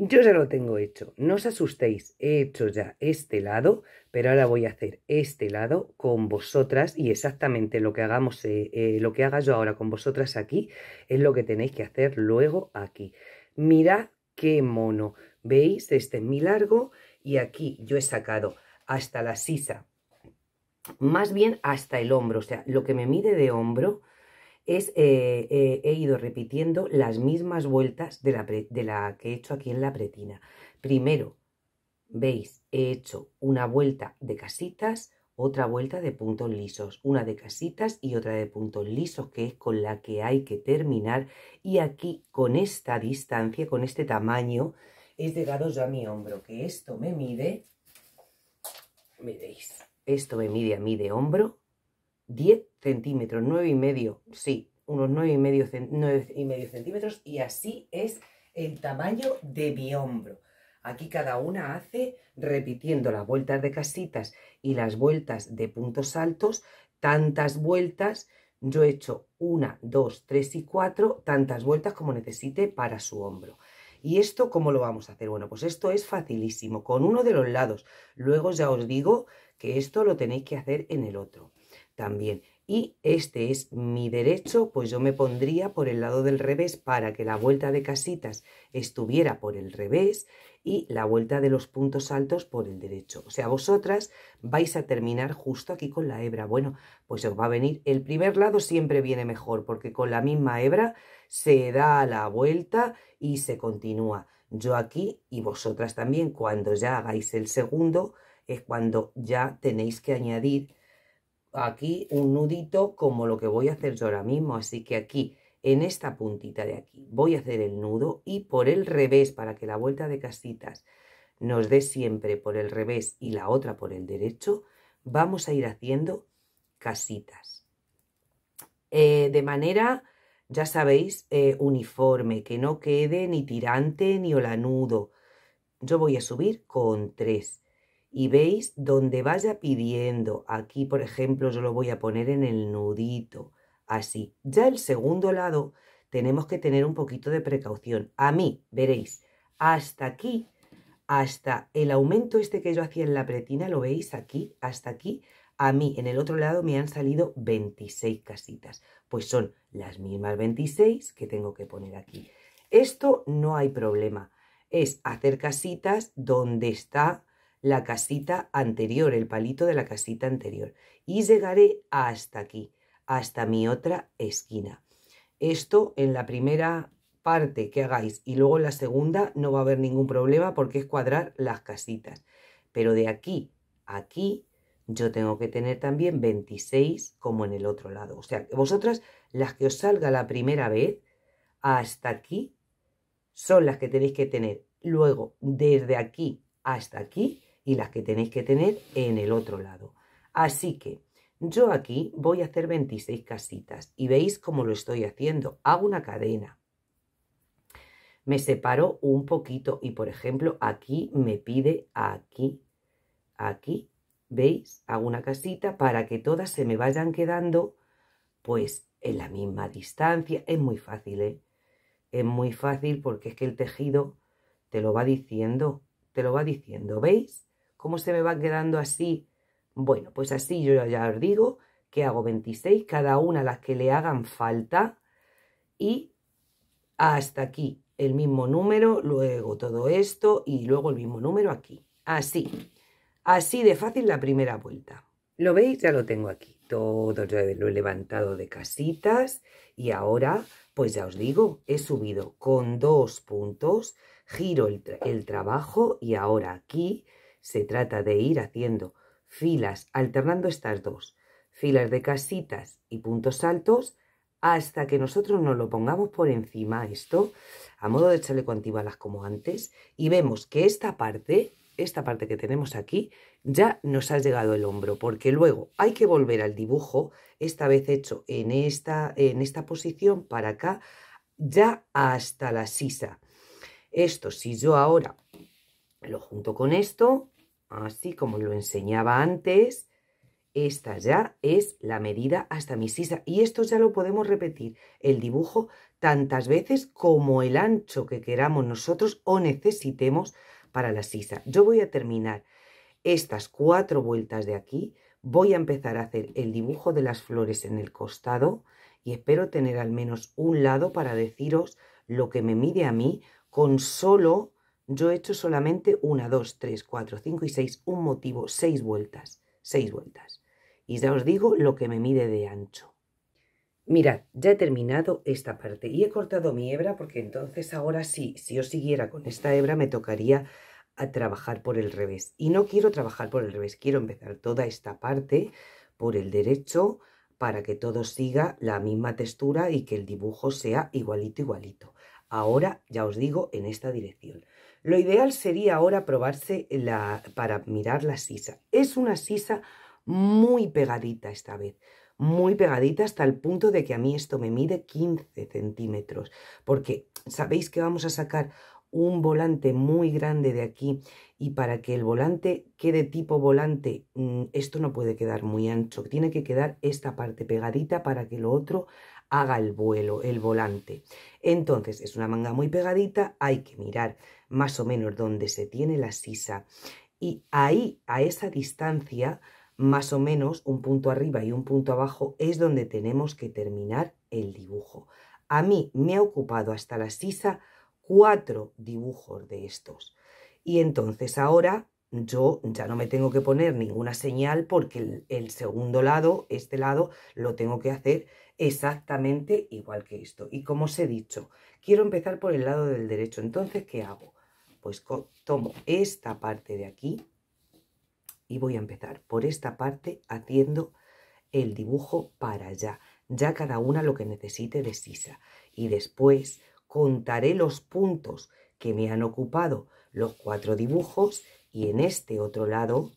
Yo ya lo tengo hecho. No os asustéis, he hecho ya este lado, pero ahora voy a hacer este lado con vosotras y exactamente lo que hagamos, eh, eh, lo que haga yo ahora con vosotras aquí es lo que tenéis que hacer luego aquí. Mirad qué mono. ¿Veis? Este es mi largo y aquí yo he sacado hasta la sisa, más bien hasta el hombro, o sea, lo que me mide de hombro eh, eh, he ido repitiendo las mismas vueltas de la, que he hecho aquí en la pretina. Primero, veis, he hecho una vuelta de casitas, otra vuelta de puntos lisos, una de casitas y otra de puntos lisos, que es con la que hay que terminar. Y aquí, con esta distancia, con este tamaño, he llegado ya a mi hombro, que esto me mide, me veis, esto me mide a mí de hombro 10 centímetros, nueve y medio, sí, unos nueve y medio, y medio centímetros y así es el tamaño de mi hombro. Aquí cada una hace, repitiendo las vueltas de casitas y las vueltas de puntos altos, tantas vueltas, yo he hecho una, dos, tres y cuatro, tantas vueltas como necesite para su hombro. ¿Y esto cómo lo vamos a hacer? Bueno, pues esto es facilísimo, con uno de los lados. Luego ya os digo que esto lo tenéis que hacer en el otro también y este es mi derecho, pues yo me pondría por el lado del revés para que la vuelta de casitas estuviera por el revés y la vuelta de los puntos altos por el derecho. O sea, vosotras vais a terminar justo aquí con la hebra. Bueno, pues os va a venir, el primer lado siempre viene mejor porque con la misma hebra se da la vuelta y se continúa. Yo aquí y vosotras también, cuando ya hagáis el segundo, es cuando ya tenéis que añadir aquí un nudito como lo que voy a hacer yo ahora mismo. Así que aquí, en esta puntita de aquí, voy a hacer el nudo y por el revés, para que la vuelta de casitas nos dé siempre por el revés y la otra por el derecho, vamos a ir haciendo casitas. Eh, de manera, ya sabéis, eh, uniforme, que no quede ni tirante ni nudo. Yo voy a subir con tres y veis donde vaya pidiendo. Aquí, por ejemplo, yo lo voy a poner en el nudito, así. Ya el segundo lado tenemos que tener un poquito de precaución. A mí, veréis, hasta aquí, hasta el aumento este que yo hacía en la pretina, lo veis aquí, hasta aquí, a mí en el otro lado me han salido 26 casitas. Pues son las mismas 26 que tengo que poner aquí. Esto no hay problema. Es hacer casitas donde está la casita anterior, el palito de la casita anterior, y llegaré hasta aquí, hasta mi otra esquina. Esto en la primera parte que hagáis y luego en la segunda no va a haber ningún problema porque es cuadrar las casitas. Pero de aquí a aquí yo tengo que tener también 26 como en el otro lado. O sea, vosotras las que os salga la primera vez hasta aquí son las que tenéis que tener. Luego, desde aquí hasta aquí, y las que tenéis que tener en el otro lado. Así que yo aquí voy a hacer 26 casitas y veis cómo lo estoy haciendo. Hago una cadena, me separo un poquito y por ejemplo aquí me pide aquí, aquí, ¿veis? Hago una casita para que todas se me vayan quedando pues en la misma distancia. Es muy fácil, ¿eh? Es muy fácil porque es que el tejido te lo va diciendo, te lo va diciendo, ¿veis? ¿Cómo se me va quedando así? Bueno, pues así yo ya os digo que hago 26, cada una las que le hagan falta y hasta aquí el mismo número, luego todo esto y luego el mismo número aquí. Así, así de fácil la primera vuelta. ¿Lo veis? Ya lo tengo aquí. Todo lo he levantado de casitas y ahora, pues ya os digo, he subido con dos puntos, giro el trabajo y ahora aquí se trata de ir haciendo filas, alternando estas dos, filas de casitas y puntos altos, hasta que nosotros nos lo pongamos por encima esto, a modo de echarle antibalas como antes, y vemos que esta parte, esta parte que tenemos aquí, ya nos ha llegado el hombro, porque luego hay que volver al dibujo, esta vez hecho en esta, en esta posición para acá, ya hasta la sisa. Esto, si yo ahora lo junto con esto, así como lo enseñaba antes. Esta ya es la medida hasta mi sisa. Y esto ya lo podemos repetir, el dibujo, tantas veces como el ancho que queramos nosotros o necesitemos para la sisa. Yo voy a terminar estas cuatro vueltas de aquí. Voy a empezar a hacer el dibujo de las flores en el costado y espero tener al menos un lado para deciros lo que me mide a mí con solo yo he hecho solamente una, dos, tres, cuatro, cinco y seis, un motivo, seis vueltas, seis vueltas. Y ya os digo lo que me mide de ancho. Mirad, ya he terminado esta parte y he cortado mi hebra porque entonces ahora sí, si yo siguiera con esta hebra me tocaría a trabajar por el revés. Y no quiero trabajar por el revés, quiero empezar toda esta parte por el derecho para que todo siga la misma textura y que el dibujo sea igualito, igualito. Ahora ya os digo en esta dirección. Lo ideal sería ahora probarse la, para mirar la sisa. Es una sisa muy pegadita esta vez, muy pegadita hasta el punto de que a mí esto me mide 15 centímetros, porque sabéis que vamos a sacar un volante muy grande de aquí y para que el volante quede tipo volante, mm, esto no puede quedar muy ancho, tiene que quedar esta parte pegadita para que lo otro haga el vuelo, el volante. Entonces es una manga muy pegadita, hay que mirar más o menos donde se tiene la sisa y ahí, a esa distancia, más o menos un punto arriba y un punto abajo es donde tenemos que terminar el dibujo. A mí me ha ocupado hasta la sisa cuatro dibujos de estos. Y entonces ahora yo ya no me tengo que poner ninguna señal porque el, segundo lado, este lado, lo tengo que hacer exactamente igual que esto. Y como os he dicho, quiero empezar por el lado del derecho. Entonces, ¿qué hago? pues tomo esta parte de aquí y voy a empezar por esta parte haciendo el dibujo para allá, ya cada una lo que necesite de sisa. Y después contaré los puntos que me han ocupado los cuatro dibujos y en este otro lado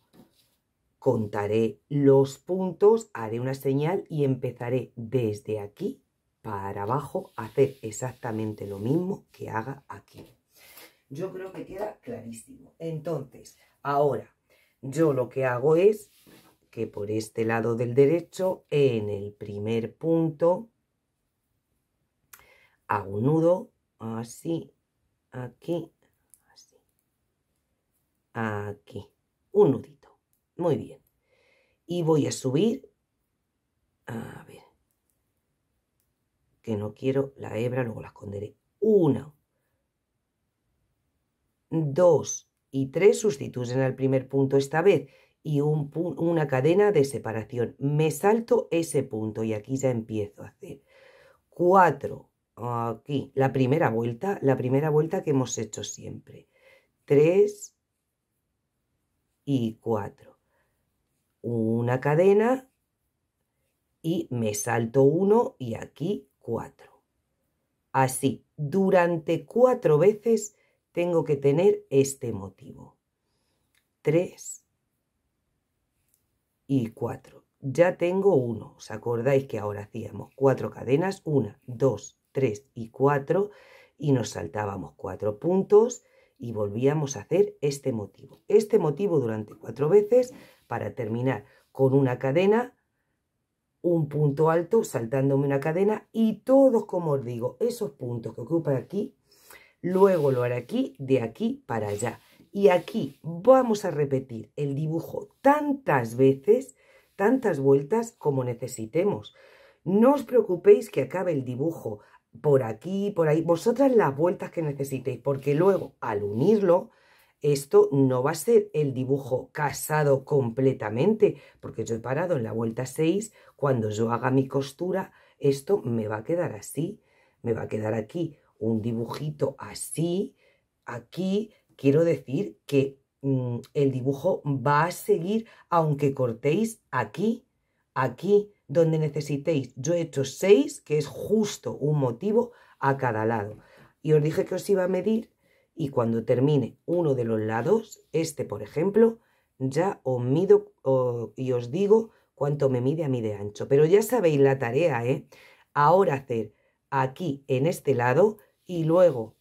contaré los puntos, haré una señal y empezaré desde aquí para abajo a hacer exactamente lo mismo que haga aquí. Yo creo que queda clarísimo. Entonces, ahora, yo lo que hago es que por este lado del derecho, en el primer punto, hago un nudo, así, aquí, así, aquí, un nudito. Muy bien. Y voy a subir, a ver, que no quiero la hebra, luego la esconderé. Una, dos y tres sustituyen al primer punto esta vez y un una cadena de separación. Me salto ese punto y aquí ya empiezo a hacer. 4, aquí, la primera vuelta, la primera vuelta que hemos hecho siempre. 3 y 4. Una cadena y me salto uno y aquí 4. Así, durante cuatro veces tengo que tener este motivo. 3 y 4. Ya tengo uno. ¿Os acordáis que ahora hacíamos cuatro cadenas? 1, 2, 3 y 4. Y nos saltábamos cuatro puntos y volvíamos a hacer este motivo. Este motivo durante cuatro veces para terminar con una cadena, un punto alto, saltándome una cadena y todos, como os digo, esos puntos que ocupa aquí luego lo haré aquí, de aquí para allá. Y aquí vamos a repetir el dibujo tantas veces, tantas vueltas como necesitemos. No os preocupéis que acabe el dibujo por aquí, por ahí, vosotras las vueltas que necesitéis, porque luego al unirlo, esto no va a ser el dibujo casado completamente, porque yo he parado en la vuelta 6, cuando yo haga mi costura, esto me va a quedar así, me va a quedar aquí un dibujito así, aquí quiero decir que mm, el dibujo va a seguir aunque cortéis aquí, aquí donde necesitéis. Yo he hecho seis que es justo un motivo a cada lado. Y os dije que os iba a medir y cuando termine uno de los lados, este por ejemplo, ya os mido y os digo cuánto me mide a mí de ancho. Pero ya sabéis la tarea, ¿eh? Ahora hacer aquí en este lado y luego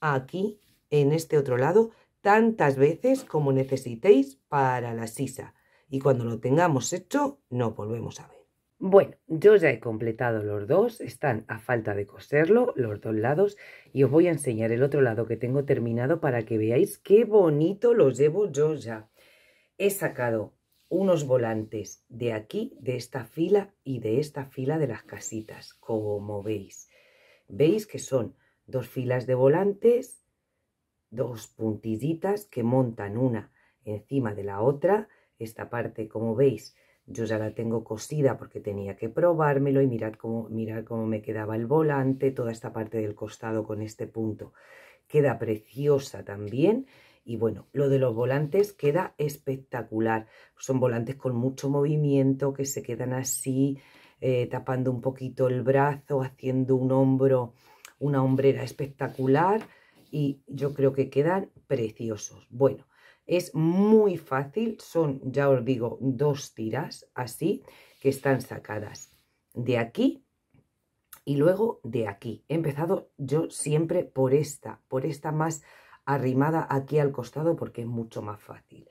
aquí, en este otro lado, tantas veces como necesitéis para la sisa. Y cuando lo tengamos hecho, nos volvemos a ver. Bueno, yo ya he completado los dos, están a falta de coserlo, los dos lados, y os voy a enseñar el otro lado que tengo terminado para que veáis qué bonito lo llevo yo ya. He sacado unos volantes de aquí, de esta fila y de esta fila de las casitas, como veis. Veis que son dos filas de volantes, dos puntillitas que montan una encima de la otra. Esta parte, como veis, yo ya la tengo cosida porque tenía que probármelo y mirad cómo, cómo me quedaba el volante, toda esta parte del costado con este punto. Queda preciosa también. Y bueno, lo de los volantes queda espectacular. Son volantes con mucho movimiento que se quedan así, eh, tapando un poquito el brazo, haciendo un hombro una hombrera espectacular y yo creo que quedan preciosos. Bueno, es muy fácil, son, ya os digo, dos tiras así que están sacadas de aquí y luego de aquí. He empezado yo siempre por esta, por esta más arrimada aquí al costado porque es mucho más fácil.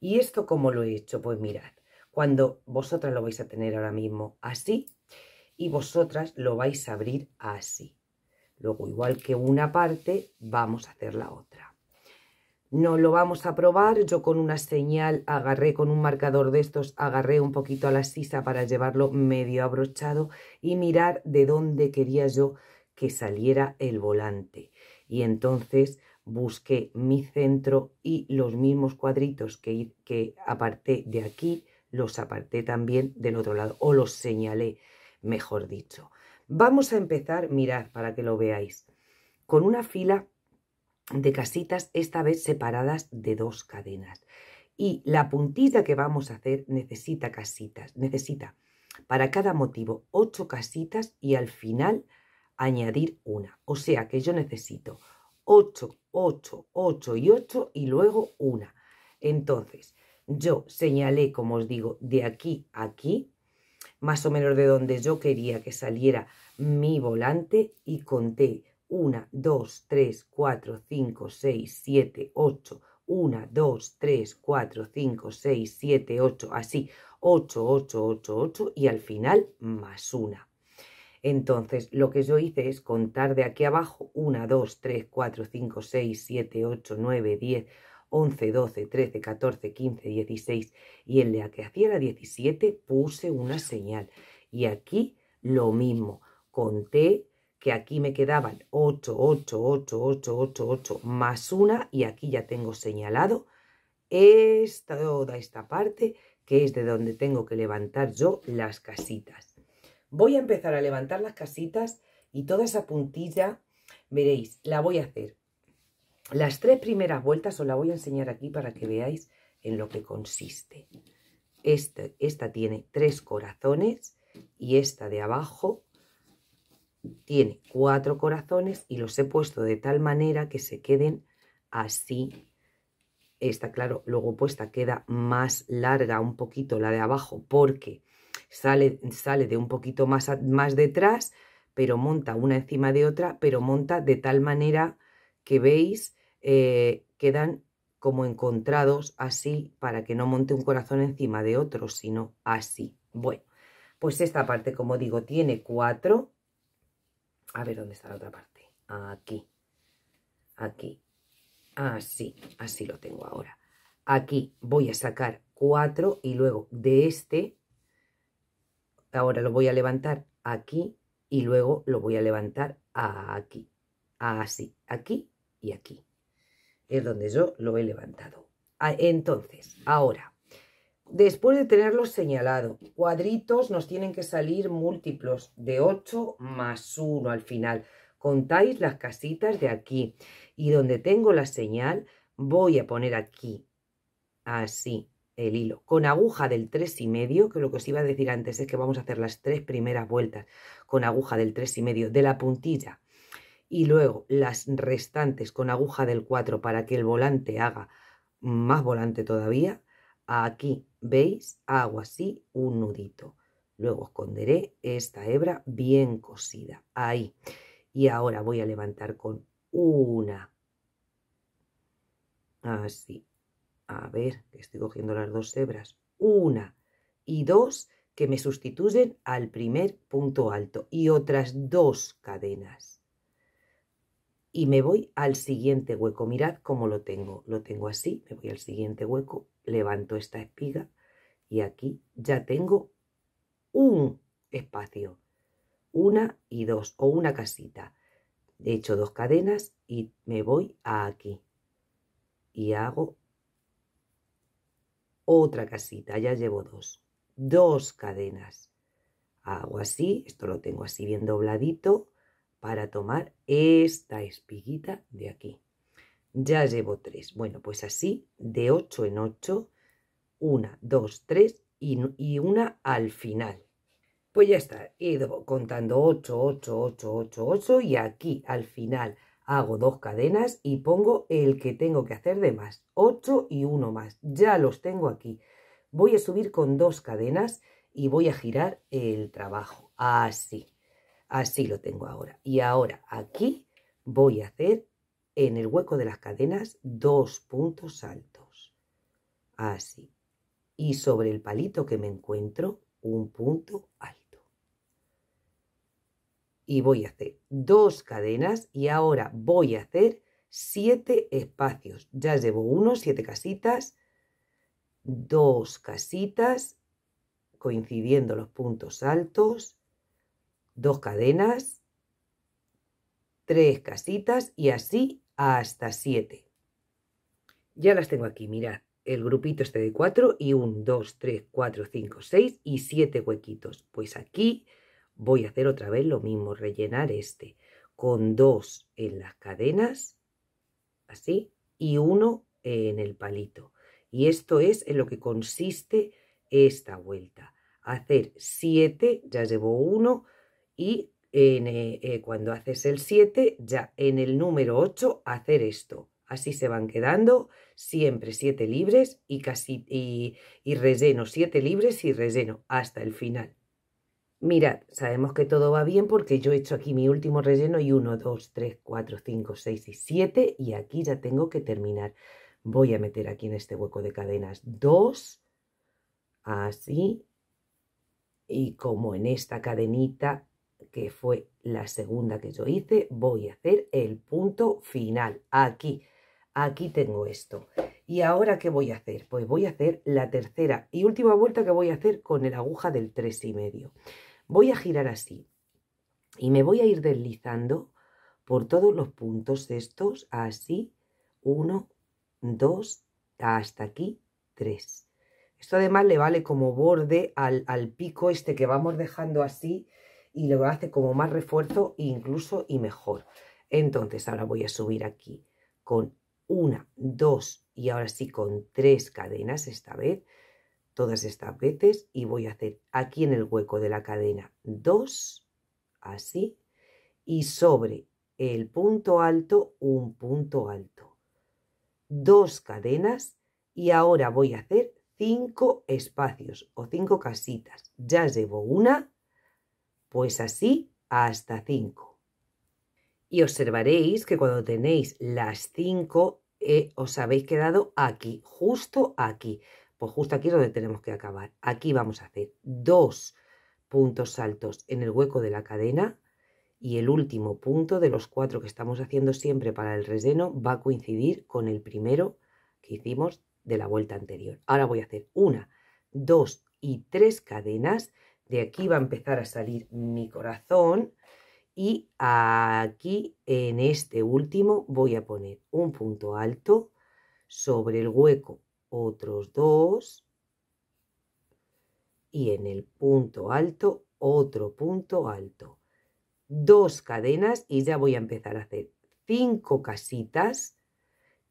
¿Y esto como lo he hecho? Pues mirad, cuando vosotras lo vais a tener ahora mismo así y vosotras lo vais a abrir así. Luego, igual que una parte, vamos a hacer la otra. No lo vamos a probar, yo con una señal agarré, con un marcador de estos, agarré un poquito a la sisa para llevarlo medio abrochado y mirar de dónde quería yo que saliera el volante. Y entonces busqué mi centro y los mismos cuadritos que, que aparté de aquí, los aparté también del otro lado, o los señalé, mejor dicho. Vamos a empezar, mirad para que lo veáis, con una fila de casitas, esta vez separadas de dos cadenas. Y la puntilla que vamos a hacer necesita casitas, necesita para cada motivo ocho casitas y al final añadir una. O sea que yo necesito ocho, ocho, ocho y ocho y luego una. Entonces, yo señalé, como os digo, de aquí a aquí más o menos de donde yo quería que saliera mi volante y conté 1, 2, 3, 4, 5, 6, 7, 8, 1, 2, 3, 4, 5, 6, 7, 8, así, 8, 8, 8, 8 y al final más una. Entonces, lo que yo hice es contar de aquí abajo 1, 2, 3, 4, 5, 6, 7, 8, 9, 10, 11, 12, 13, 14, 15, 16 y en la que hacía la 17 puse una señal. Y aquí lo mismo, conté que aquí me quedaban 8, 8, 8, 8, 8, 8 más una y aquí ya tengo señalado esta, toda esta parte que es de donde tengo que levantar yo las casitas. Voy a empezar a levantar las casitas y toda esa puntilla, veréis, la voy a hacer las tres primeras vueltas os las voy a enseñar aquí para que veáis en lo que consiste. Esta, esta tiene tres corazones y esta de abajo tiene cuatro corazones y los he puesto de tal manera que se queden así. Esta, claro, luego puesta queda más larga un poquito la de abajo porque sale, sale de un poquito más, más detrás, pero monta una encima de otra, pero monta de tal manera que veis eh, quedan como encontrados así para que no monte un corazón encima de otro, sino así. Bueno, pues esta parte, como digo, tiene cuatro. A ver, ¿dónde está la otra parte? Aquí, aquí, así, ah, así lo tengo ahora. Aquí voy a sacar cuatro y luego de este, ahora lo voy a levantar aquí y luego lo voy a levantar aquí, así, aquí y aquí es donde yo lo he levantado. Ah, entonces, ahora, después de tenerlo señalado, cuadritos nos tienen que salir múltiplos de 8 más 1 al final. Contáis las casitas de aquí y donde tengo la señal voy a poner aquí, así, el hilo, con aguja del 3,5, y medio, que lo que os iba a decir antes es que vamos a hacer las tres primeras vueltas con aguja del 3,5 y medio de la puntilla y luego las restantes con aguja del 4 para que el volante haga más volante todavía, aquí veis hago así un nudito. Luego esconderé esta hebra bien cosida, ahí. Y ahora voy a levantar con una, así. A ver, que estoy cogiendo las dos hebras. Una y dos que me sustituyen al primer punto alto y otras dos cadenas y me voy al siguiente hueco. Mirad cómo lo tengo. Lo tengo así, me voy al siguiente hueco, levanto esta espiga y aquí ya tengo un espacio. Una y dos o una casita. He hecho dos cadenas y me voy a aquí. Y hago otra casita. Ya llevo dos. Dos cadenas. Hago así, esto lo tengo así bien dobladito para tomar esta espiguita de aquí. Ya llevo tres. Bueno, pues así, de 8 en 8, 1 2 3 y, y una al final. Pues ya está, he ido contando 8, 8, 8, 8, 8 y aquí al final hago dos cadenas y pongo el que tengo que hacer de más, 8 y uno más, ya los tengo aquí. Voy a subir con dos cadenas y voy a girar el trabajo, así. Así lo tengo ahora. Y ahora aquí voy a hacer en el hueco de las cadenas dos puntos altos. Así. Y sobre el palito que me encuentro, un punto alto. Y voy a hacer dos cadenas y ahora voy a hacer siete espacios. Ya llevo uno, siete casitas, dos casitas, coincidiendo los puntos altos, dos cadenas, tres casitas y así hasta siete. Ya las tengo aquí, mirad. El grupito este de cuatro y un, dos, tres, cuatro, cinco, seis y siete huequitos. Pues aquí voy a hacer otra vez lo mismo, rellenar este con dos en las cadenas, así, y uno en el palito. Y esto es en lo que consiste esta vuelta. Hacer siete, ya llevo uno, y en, eh, eh, cuando haces el 7, ya en el número 8 hacer esto. Así se van quedando siempre 7 libres y, casi, y, y relleno, 7 libres y relleno hasta el final. Mirad, sabemos que todo va bien porque yo he hecho aquí mi último relleno y 1, 2, 3, 4, 5, 6 y 7 y aquí ya tengo que terminar. Voy a meter aquí en este hueco de cadenas 2, así, y como en esta cadenita que fue la segunda que yo hice, voy a hacer el punto final. Aquí, aquí tengo esto. ¿Y ahora qué voy a hacer? Pues voy a hacer la tercera y última vuelta que voy a hacer con el aguja del tres y medio. Voy a girar así y me voy a ir deslizando por todos los puntos estos, así, uno, dos, hasta aquí, tres, Esto además le vale como borde al, al pico este que vamos dejando así, y lo hace como más refuerzo incluso y mejor. Entonces ahora voy a subir aquí con una, dos y ahora sí con tres cadenas esta vez, todas estas veces y voy a hacer aquí en el hueco de la cadena dos, así, y sobre el punto alto un punto alto. Dos cadenas y ahora voy a hacer cinco espacios o cinco casitas. Ya llevo una, pues así hasta 5 Y observaréis que cuando tenéis las 5, eh, os habéis quedado aquí, justo aquí. Pues justo aquí es donde tenemos que acabar. Aquí vamos a hacer dos puntos altos en el hueco de la cadena y el último punto de los cuatro que estamos haciendo siempre para el relleno va a coincidir con el primero que hicimos de la vuelta anterior. Ahora voy a hacer una, dos y tres cadenas de aquí va a empezar a salir mi corazón y aquí en este último voy a poner un punto alto sobre el hueco otros dos y en el punto alto otro punto alto dos cadenas y ya voy a empezar a hacer cinco casitas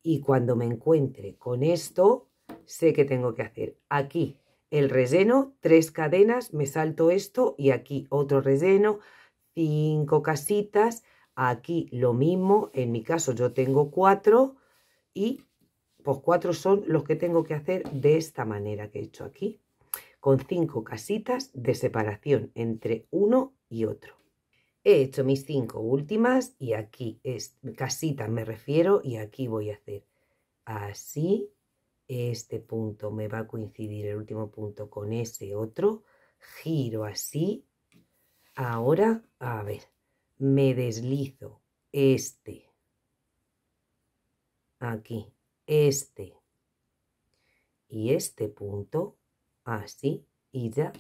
y cuando me encuentre con esto sé que tengo que hacer aquí el relleno, tres cadenas, me salto esto y aquí otro relleno, cinco casitas, aquí lo mismo, en mi caso yo tengo cuatro y pues cuatro son los que tengo que hacer de esta manera que he hecho aquí, con cinco casitas de separación entre uno y otro. He hecho mis cinco últimas y aquí es casita me refiero y aquí voy a hacer así, este punto me va a coincidir el último punto con ese otro, giro así, ahora, a ver, me deslizo este, aquí, este y este punto, así, y ya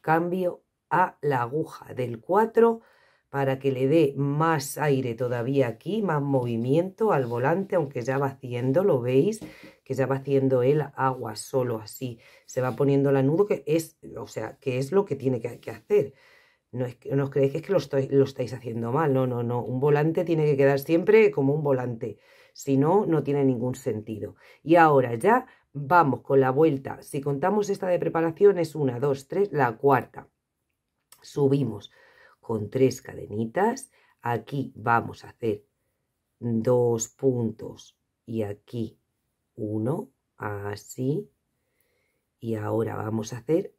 cambio a la aguja del 4 para que le dé más aire todavía aquí, más movimiento al volante, aunque ya va haciendo, lo veis, que ya va haciendo el agua solo así. Se va poniendo la nudo, que es, o sea, que es lo que tiene que, hacer. No, es, no os creéis que, lo, lo estáis haciendo mal, no, no, no. Un volante tiene que quedar siempre como un volante, si no, no tiene ningún sentido. Y ahora ya vamos con la vuelta. Si contamos esta de preparación es una, dos, tres, la cuarta. Subimos con tres cadenitas. Aquí vamos a hacer dos puntos y aquí uno, así. Y ahora vamos a hacer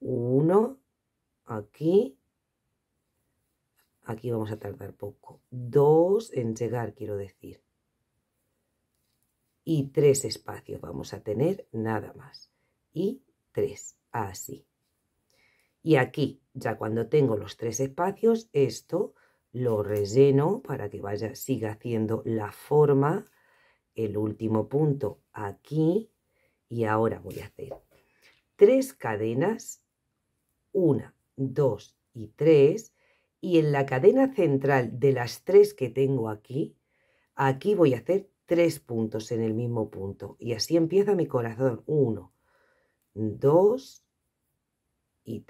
uno aquí. Aquí vamos a tardar poco. Dos en llegar, quiero decir. Y tres espacios vamos a tener, nada más. Y tres, así. Y aquí, ya cuando tengo los tres espacios, esto lo relleno para que vaya, siga haciendo la forma. El último punto aquí. Y ahora voy a hacer tres cadenas, una, dos y tres. Y en la cadena central de las tres que tengo aquí, aquí voy a hacer tres puntos en el mismo punto. Y así empieza mi corazón. Uno, dos y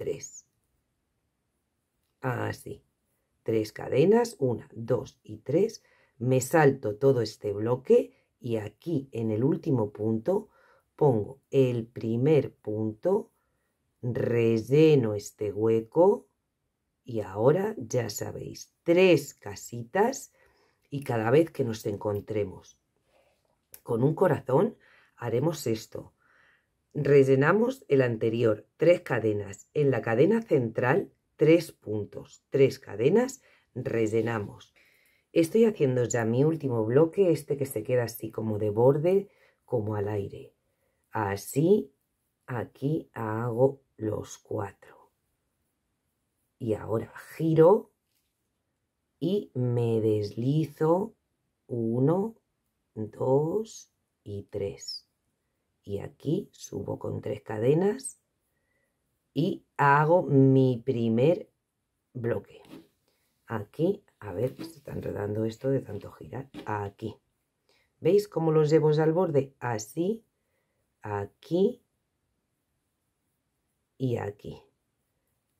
Así. Ah, tres cadenas, una dos y tres Me salto todo este bloque y aquí en el último punto pongo el primer punto, relleno este hueco y ahora ya sabéis, tres casitas y cada vez que nos encontremos con un corazón haremos esto. Rellenamos el anterior, tres cadenas. En la cadena central, tres puntos, tres cadenas, rellenamos. Estoy haciendo ya mi último bloque, este que se queda así como de borde, como al aire. Así, aquí hago los cuatro. Y ahora giro y me deslizo uno, dos y tres y aquí subo con tres cadenas y hago mi primer bloque. Aquí, a ver, se está enredando esto de tanto girar, aquí. ¿Veis cómo los llevo al borde? Así, aquí y aquí.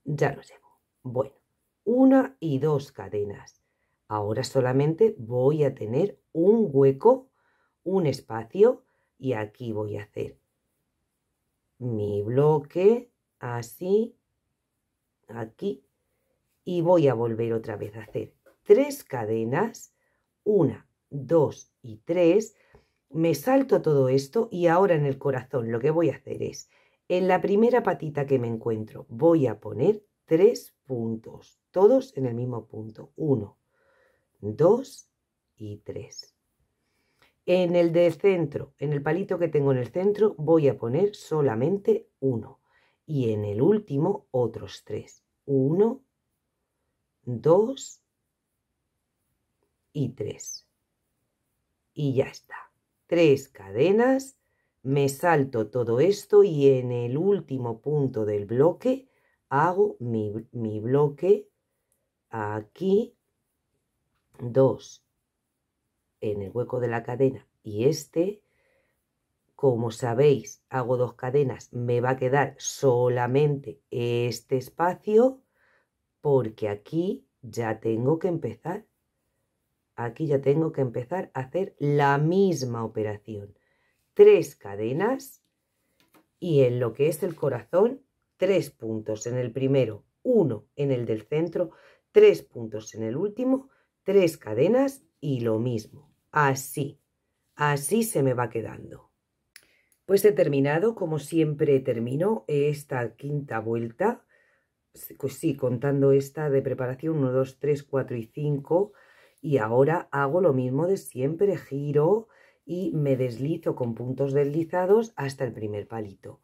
Ya lo llevo. Bueno, una y dos cadenas. Ahora solamente voy a tener un hueco, un espacio y aquí voy a hacer mi bloque así aquí y voy a volver otra vez a hacer tres cadenas una dos y tres me salto todo esto y ahora en el corazón lo que voy a hacer es en la primera patita que me encuentro voy a poner tres puntos todos en el mismo punto uno dos y tres en el de centro, en el palito que tengo en el centro, voy a poner solamente uno. Y en el último, otros tres. Uno, dos y tres. Y ya está. Tres cadenas, me salto todo esto y en el último punto del bloque hago mi, mi bloque aquí. Dos, en el hueco de la cadena y este, como sabéis, hago dos cadenas, me va a quedar solamente este espacio porque aquí ya tengo que empezar. Aquí ya tengo que empezar a hacer la misma operación. Tres cadenas y en lo que es el corazón, tres puntos en el primero, uno en el del centro, tres puntos en el último, tres cadenas y lo mismo. Así, así se me va quedando. Pues he terminado, como siempre termino, esta quinta vuelta. Pues sí, contando esta de preparación 1, 2, 3, 4 y 5. Y ahora hago lo mismo de siempre, giro y me deslizo con puntos deslizados hasta el primer palito.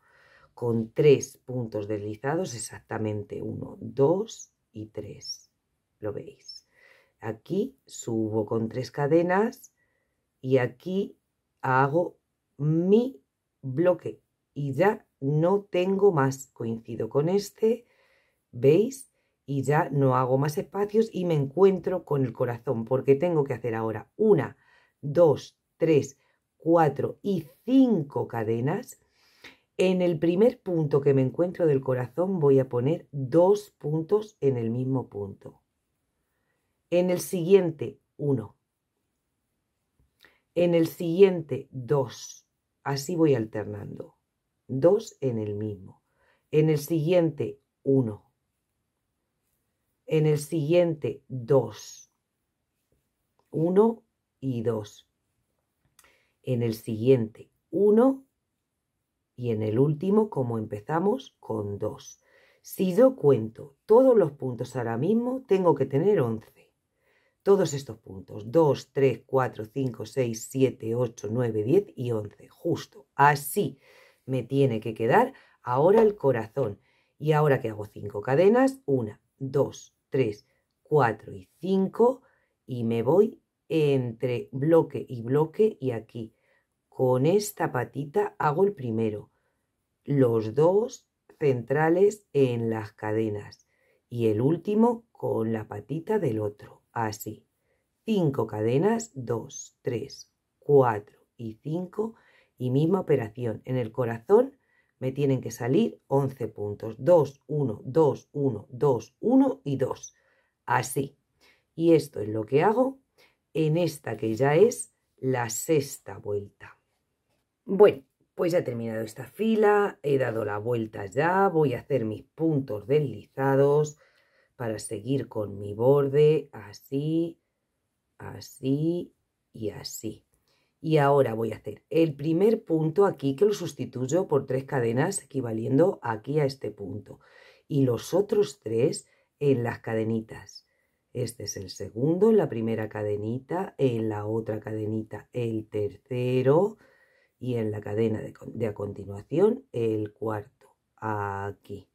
Con tres puntos deslizados exactamente, 1, 2 y 3. Lo veis. Aquí subo con tres cadenas y aquí hago mi bloque y ya no tengo más. Coincido con este, ¿veis? Y ya no hago más espacios y me encuentro con el corazón porque tengo que hacer ahora una, dos, tres, cuatro y cinco cadenas. En el primer punto que me encuentro del corazón voy a poner dos puntos en el mismo punto. En el siguiente, uno. En el siguiente 2, así voy alternando. 2 en el mismo. En el siguiente 1. En el siguiente 2. 1 y 2. En el siguiente 1 y en el último, como empezamos, con 2. Si yo cuento todos los puntos ahora mismo, tengo que tener 11 todos estos puntos, 2, 3, 4, 5, 6, 7, 8, 9, 10 y 11, justo. Así me tiene que quedar ahora el corazón. Y ahora que hago 5 cadenas, 1, 2, 3, 4 y 5 y me voy entre bloque y bloque y aquí. Con esta patita hago el primero, los dos centrales en las cadenas y el último con la patita del otro así. 5 cadenas, 2, 3, 4 y 5 y misma operación. En el corazón me tienen que salir 11 puntos. 2, 1, 2, 1, 2, 1 y 2. Así. Y esto es lo que hago en esta que ya es la sexta vuelta. Bueno, pues ya he terminado esta fila, he dado la vuelta ya, voy a hacer mis puntos deslizados para seguir con mi borde así, así y así. Y ahora voy a hacer el primer punto aquí que lo sustituyo por tres cadenas equivaliendo aquí a este punto. Y los otros tres en las cadenitas. Este es el segundo en la primera cadenita, en la otra cadenita el tercero y en la cadena de, de a continuación el cuarto. Aquí.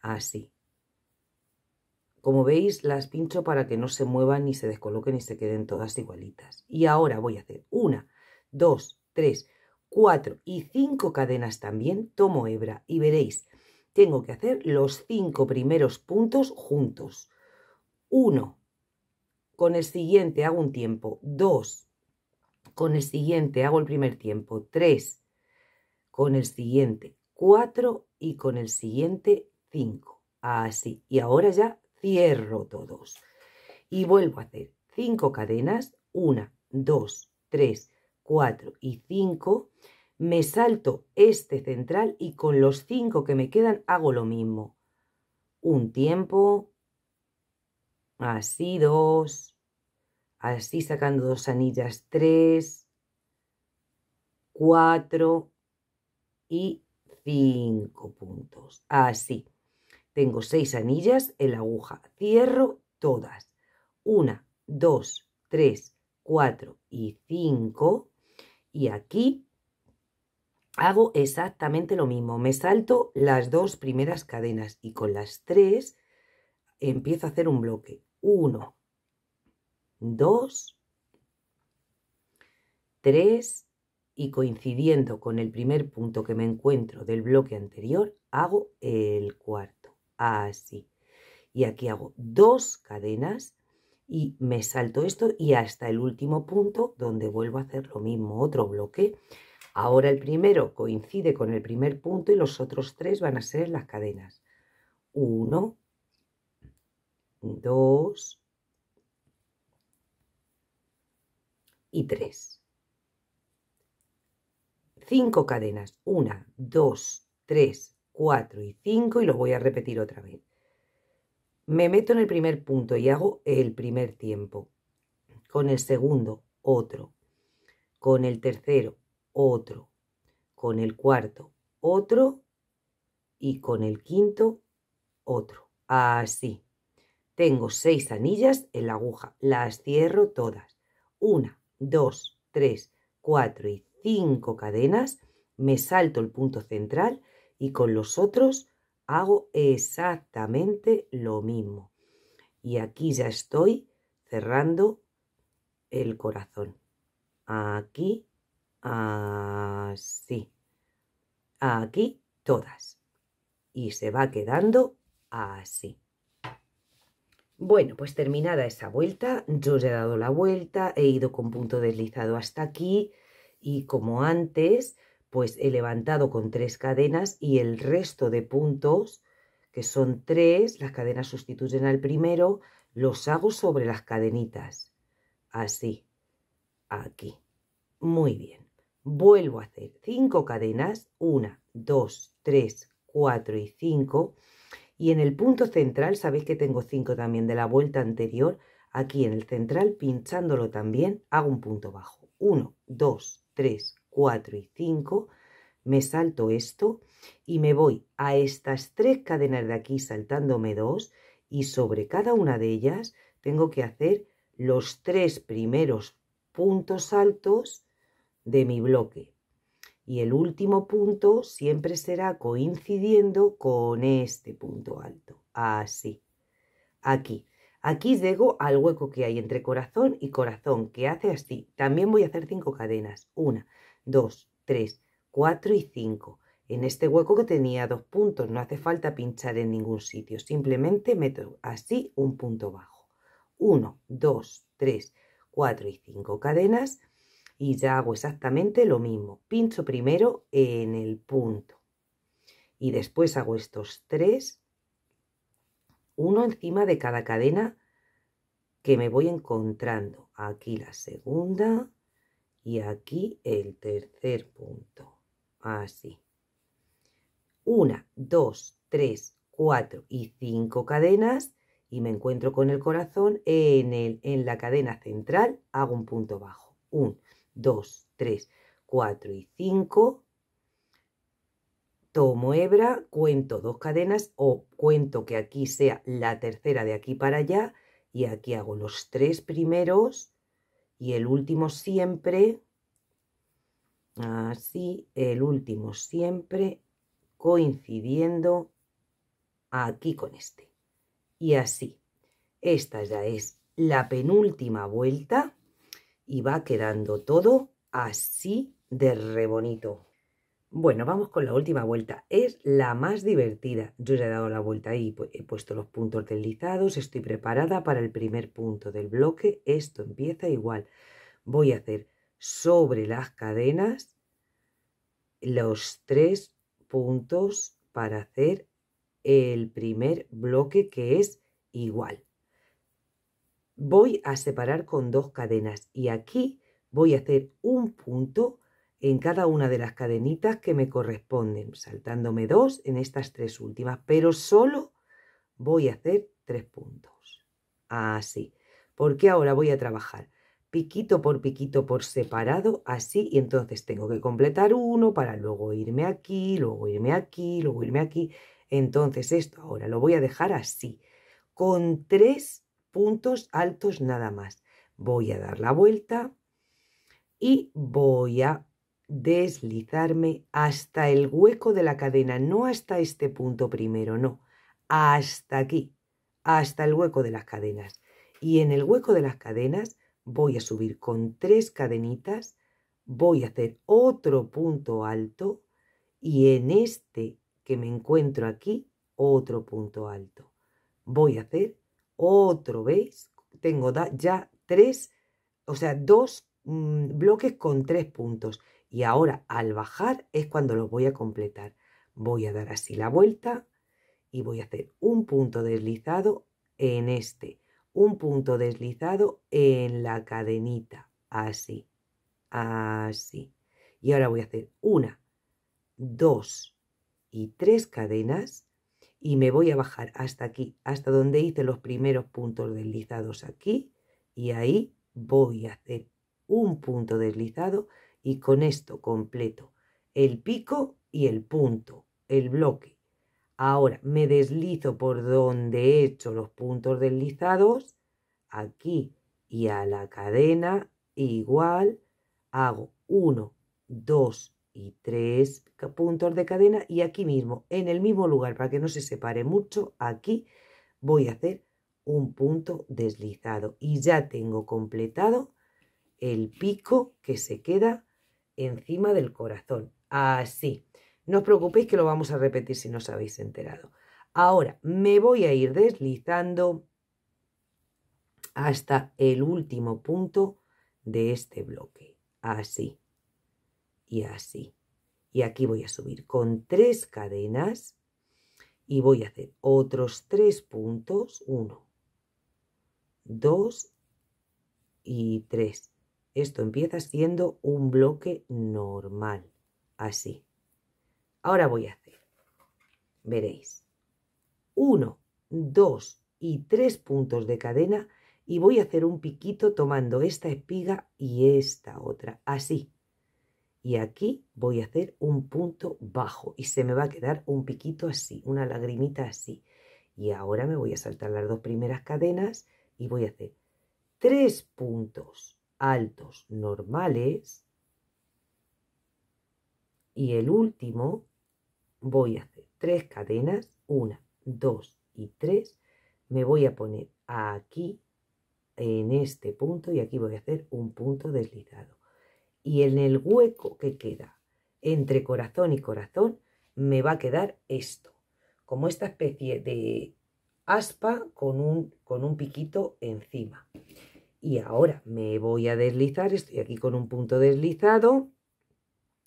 Así. Como veis, las pincho para que no se muevan ni se descoloquen y se queden todas igualitas. Y ahora voy a hacer una, dos, tres, cuatro y cinco cadenas también. Tomo hebra y veréis, tengo que hacer los cinco primeros puntos juntos. Uno, con el siguiente hago un tiempo. Dos, con el siguiente hago el primer tiempo. Tres, con el siguiente. Cuatro y con el siguiente cinco. Así. Y ahora ya cierro todos. Y vuelvo a hacer 5 cadenas, 1, 2, 3, 4 y 5. Me salto este central y con los 5 que me quedan hago lo mismo. Un tiempo, así dos, así sacando dos anillas, 3, 4 y 5 puntos. Así. Tengo seis anillas en la aguja. Cierro todas. Una, dos, tres, cuatro y cinco. Y aquí hago exactamente lo mismo. Me salto las dos primeras cadenas y con las tres empiezo a hacer un bloque. Uno, dos, tres y coincidiendo con el primer punto que me encuentro del bloque anterior, hago el cuarto así. Y aquí hago dos cadenas y me salto esto y hasta el último punto donde vuelvo a hacer lo mismo, otro bloque. Ahora el primero coincide con el primer punto y los otros tres van a ser las cadenas. Uno, dos y tres. Cinco cadenas. Una, dos, tres, 4 y 5 y lo voy a repetir otra vez. Me meto en el primer punto y hago el primer tiempo. Con el segundo, otro. Con el tercero, otro. Con el cuarto, otro. Y con el quinto, otro. Así. Tengo seis anillas en la aguja. Las cierro todas. Una, dos, tres, cuatro y cinco cadenas. Me salto el punto central y con los otros hago exactamente lo mismo. Y aquí ya estoy cerrando el corazón. Aquí, así. Aquí todas. Y se va quedando así. Bueno, pues terminada esa vuelta, yo ya he dado la vuelta, he ido con punto deslizado hasta aquí y como antes, pues he levantado con tres cadenas y el resto de puntos, que son tres, las cadenas sustituyen al primero, los hago sobre las cadenitas. Así, aquí. Muy bien. Vuelvo a hacer cinco cadenas, una, dos, tres, cuatro y cinco. Y en el punto central, sabéis que tengo cinco también de la vuelta anterior, aquí en el central, pinchándolo también, hago un punto bajo. 1, 2, 3, 4 y 5, me salto esto y me voy a estas tres cadenas de aquí saltándome dos y sobre cada una de ellas tengo que hacer los tres primeros puntos altos de mi bloque. Y el último punto siempre será coincidiendo con este punto alto. Así. Aquí. Aquí llego al hueco que hay entre corazón y corazón, que hace así. También voy a hacer cinco cadenas. Una, 2, 3, 4 y 5. En este hueco que tenía dos puntos no hace falta pinchar en ningún sitio, simplemente meto así un punto bajo. 1, 2, 3, 4 y 5 cadenas y ya hago exactamente lo mismo. Pincho primero en el punto y después hago estos tres, uno encima de cada cadena que me voy encontrando. Aquí la segunda, y aquí el tercer punto así una dos tres cuatro y cinco cadenas y me encuentro con el corazón en, el, en la cadena central hago un punto bajo 1 2 3 4 y 5 tomo hebra cuento dos cadenas o cuento que aquí sea la tercera de aquí para allá y aquí hago los tres primeros y el último siempre, así, el último siempre coincidiendo aquí con este. Y así, esta ya es la penúltima vuelta y va quedando todo así de re bonito. Bueno, vamos con la última vuelta. Es la más divertida. Yo ya he dado la vuelta y pues, he puesto los puntos deslizados. Estoy preparada para el primer punto del bloque. Esto empieza igual. Voy a hacer sobre las cadenas los tres puntos para hacer el primer bloque que es igual. Voy a separar con dos cadenas y aquí voy a hacer un punto en cada una de las cadenitas que me corresponden, saltándome dos en estas tres últimas, pero solo voy a hacer tres puntos. Así, porque ahora voy a trabajar piquito por piquito por separado, así, y entonces tengo que completar uno para luego irme aquí, luego irme aquí, luego irme aquí. Entonces esto ahora lo voy a dejar así, con tres puntos altos nada más. Voy a dar la vuelta y voy a deslizarme hasta el hueco de la cadena, no hasta este punto primero, no, hasta aquí, hasta el hueco de las cadenas. Y en el hueco de las cadenas voy a subir con tres cadenitas, voy a hacer otro punto alto y en este que me encuentro aquí, otro punto alto. Voy a hacer otro, ¿veis? Tengo ya tres, o sea, dos mm, bloques con tres puntos y ahora al bajar es cuando lo voy a completar. Voy a dar así la vuelta y voy a hacer un punto deslizado en este, un punto deslizado en la cadenita, así, así. Y ahora voy a hacer una, dos y tres cadenas y me voy a bajar hasta aquí, hasta donde hice los primeros puntos deslizados aquí y ahí voy a hacer un punto deslizado y con esto completo el pico y el punto, el bloque. Ahora me deslizo por donde he hecho los puntos deslizados, aquí y a la cadena igual, hago uno dos y tres puntos de cadena y aquí mismo, en el mismo lugar, para que no se separe mucho, aquí voy a hacer un punto deslizado y ya tengo completado el pico que se queda encima del corazón. Así. No os preocupéis que lo vamos a repetir si no os habéis enterado. Ahora me voy a ir deslizando hasta el último punto de este bloque. Así y así. Y aquí voy a subir con tres cadenas y voy a hacer otros tres puntos. Uno, dos y tres. Esto empieza siendo un bloque normal, así. Ahora voy a hacer, veréis, uno, dos y tres puntos de cadena y voy a hacer un piquito tomando esta espiga y esta otra, así. Y aquí voy a hacer un punto bajo y se me va a quedar un piquito así, una lagrimita así. Y ahora me voy a saltar las dos primeras cadenas y voy a hacer tres puntos altos normales y el último voy a hacer tres cadenas, una, dos y tres, me voy a poner aquí en este punto y aquí voy a hacer un punto deslizado. Y en el hueco que queda entre corazón y corazón me va a quedar esto, como esta especie de aspa con un, con un piquito encima y ahora me voy a deslizar, estoy aquí con un punto deslizado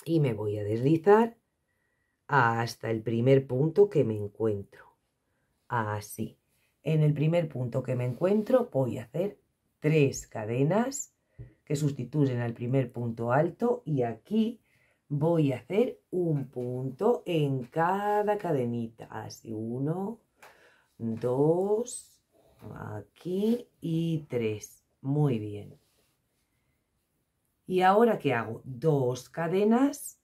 y me voy a deslizar hasta el primer punto que me encuentro. Así. En el primer punto que me encuentro voy a hacer tres cadenas que sustituyen al primer punto alto y aquí voy a hacer un punto en cada cadenita. Así, uno, dos, aquí y tres. Muy bien. ¿Y ahora que hago? Dos cadenas,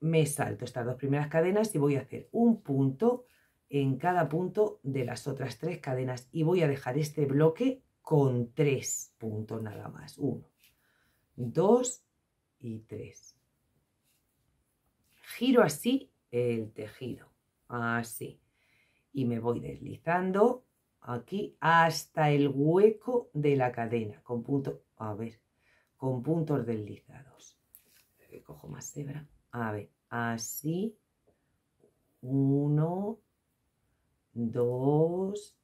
me salto estas dos primeras cadenas y voy a hacer un punto en cada punto de las otras tres cadenas y voy a dejar este bloque con tres puntos nada más. Uno, dos y tres. Giro así el tejido, así. Y me voy deslizando aquí hasta el hueco de la cadena, con punto, a ver, con puntos deslizados. Eh, cojo más cebra. A ver, así. Uno, dos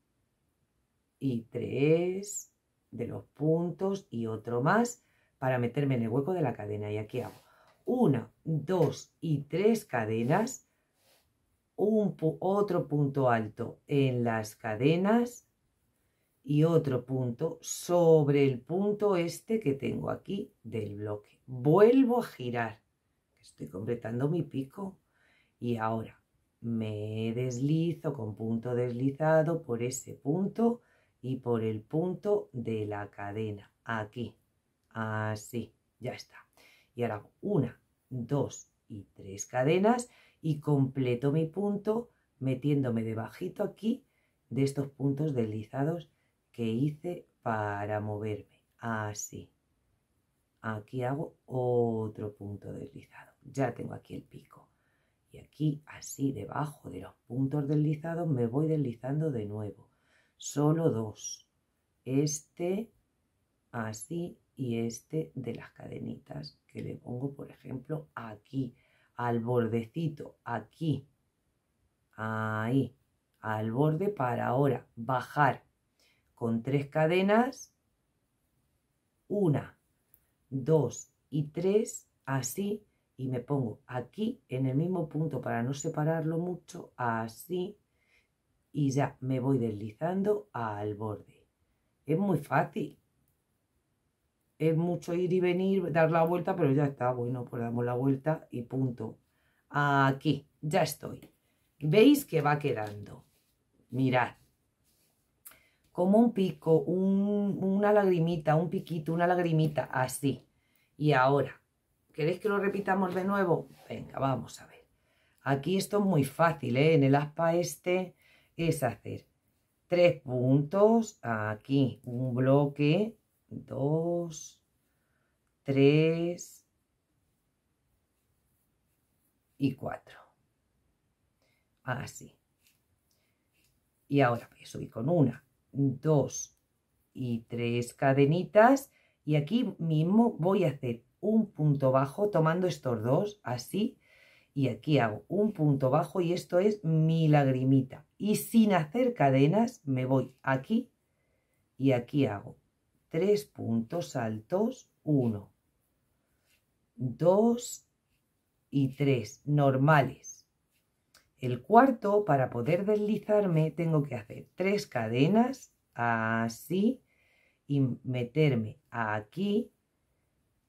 y tres de los puntos y otro más para meterme en el hueco de la cadena. Y aquí hago una, dos y tres cadenas un otro punto alto en las cadenas y otro punto sobre el punto este que tengo aquí del bloque. Vuelvo a girar, estoy completando mi pico y ahora me deslizo con punto deslizado por ese punto y por el punto de la cadena, aquí, así, ya está. Y ahora una, dos y tres cadenas y completo mi punto metiéndome debajito aquí de estos puntos deslizados que hice para moverme. Así. Aquí hago otro punto deslizado. Ya tengo aquí el pico. Y aquí, así, debajo de los puntos deslizados, me voy deslizando de nuevo. Solo dos. Este, así, y este de las cadenitas que le pongo, por ejemplo, aquí al bordecito, aquí, ahí, al borde para ahora, bajar con tres cadenas, una, dos y tres, así, y me pongo aquí en el mismo punto para no separarlo mucho, así, y ya me voy deslizando al borde. Es muy fácil es mucho ir y venir, dar la vuelta, pero ya está, bueno, pues damos la vuelta y punto. Aquí, ya estoy. ¿Veis que va quedando? Mirad. Como un pico, una lagrimita, un piquito, una lagrimita, así. Y ahora, ¿queréis que lo repitamos de nuevo? Venga, vamos a ver. Aquí esto es muy fácil, ¿eh? En el aspa este es hacer tres puntos, aquí un bloque, dos, tres y cuatro, Así. Y ahora voy a subir con una, dos y tres cadenitas. Y aquí mismo voy a hacer un punto bajo tomando estos dos, así. Y aquí hago un punto bajo y esto es mi lagrimita. Y sin hacer cadenas me voy aquí y aquí hago Tres puntos altos, uno, dos y tres, normales. El cuarto, para poder deslizarme, tengo que hacer tres cadenas, así, y meterme aquí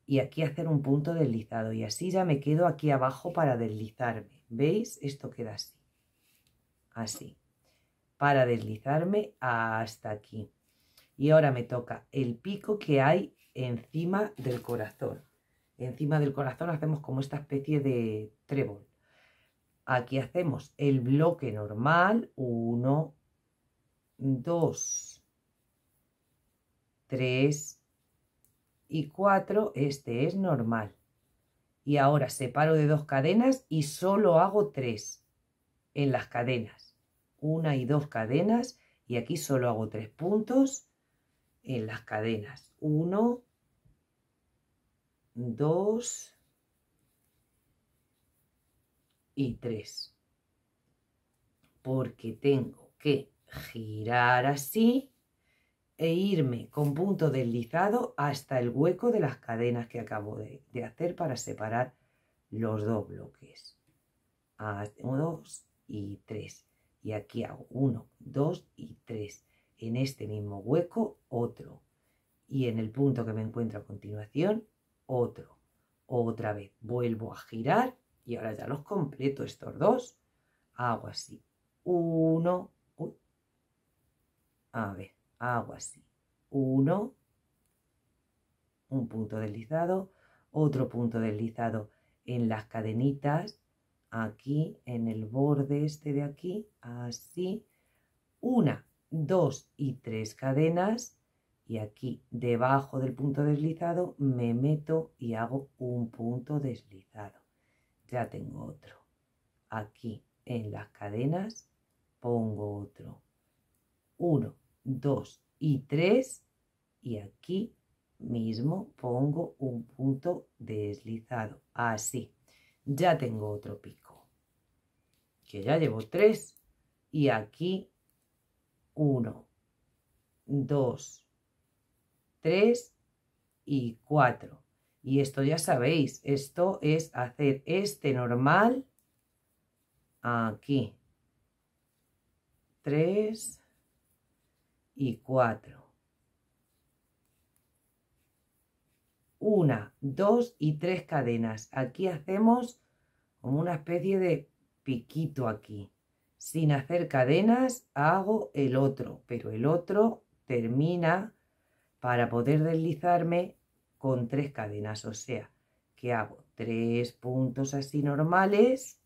y aquí hacer un punto deslizado. Y así ya me quedo aquí abajo para deslizarme. ¿Veis? Esto queda así. Así. Para deslizarme hasta aquí. Y ahora me toca el pico que hay encima del corazón. Encima del corazón hacemos como esta especie de trébol. Aquí hacemos el bloque normal. 1, 2, 3 y 4. Este es normal. Y ahora separo de dos cadenas y solo hago tres en las cadenas. Una y dos cadenas y aquí solo hago tres puntos en las cadenas. 1, 2 y 3. Porque tengo que girar así e irme con punto deslizado hasta el hueco de las cadenas que acabo de, hacer para separar los dos bloques. 1, ah, 2 y 3. Y aquí hago 1, 2 y 3 en este mismo hueco otro y en el punto que me encuentro a continuación otro. Otra vez vuelvo a girar y ahora ya los completo estos dos. Hago así. Uno. A ver, hago así. Uno. Un punto deslizado. Otro punto deslizado en las cadenitas. Aquí, en el borde este de aquí. Así. Una dos y tres cadenas y aquí debajo del punto deslizado me meto y hago un punto deslizado. Ya tengo otro. Aquí en las cadenas pongo otro. 1, 2 y 3 y aquí mismo pongo un punto deslizado. Así. Ya tengo otro pico. Que ya llevo 3 y aquí 1, 2, 3 y 4. Y esto ya sabéis, esto es hacer este normal aquí. 3 y 4. 1, 2 y 3 cadenas. Aquí hacemos como una especie de piquito aquí sin hacer cadenas hago el otro, pero el otro termina para poder deslizarme con tres cadenas, o sea, que hago tres puntos así normales,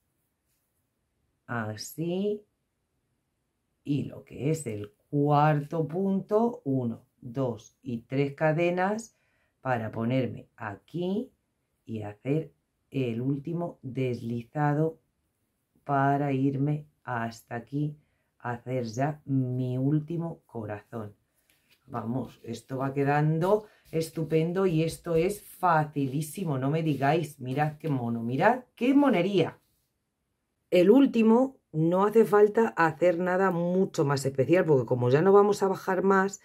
así, y lo que es el cuarto punto, uno, dos y tres cadenas para ponerme aquí y hacer el último deslizado para irme hasta aquí hacer ya mi último corazón. Vamos, esto va quedando estupendo y esto es facilísimo, no me digáis, mirad qué mono, mirad qué monería. El último no hace falta hacer nada mucho más especial porque como ya no vamos a bajar más,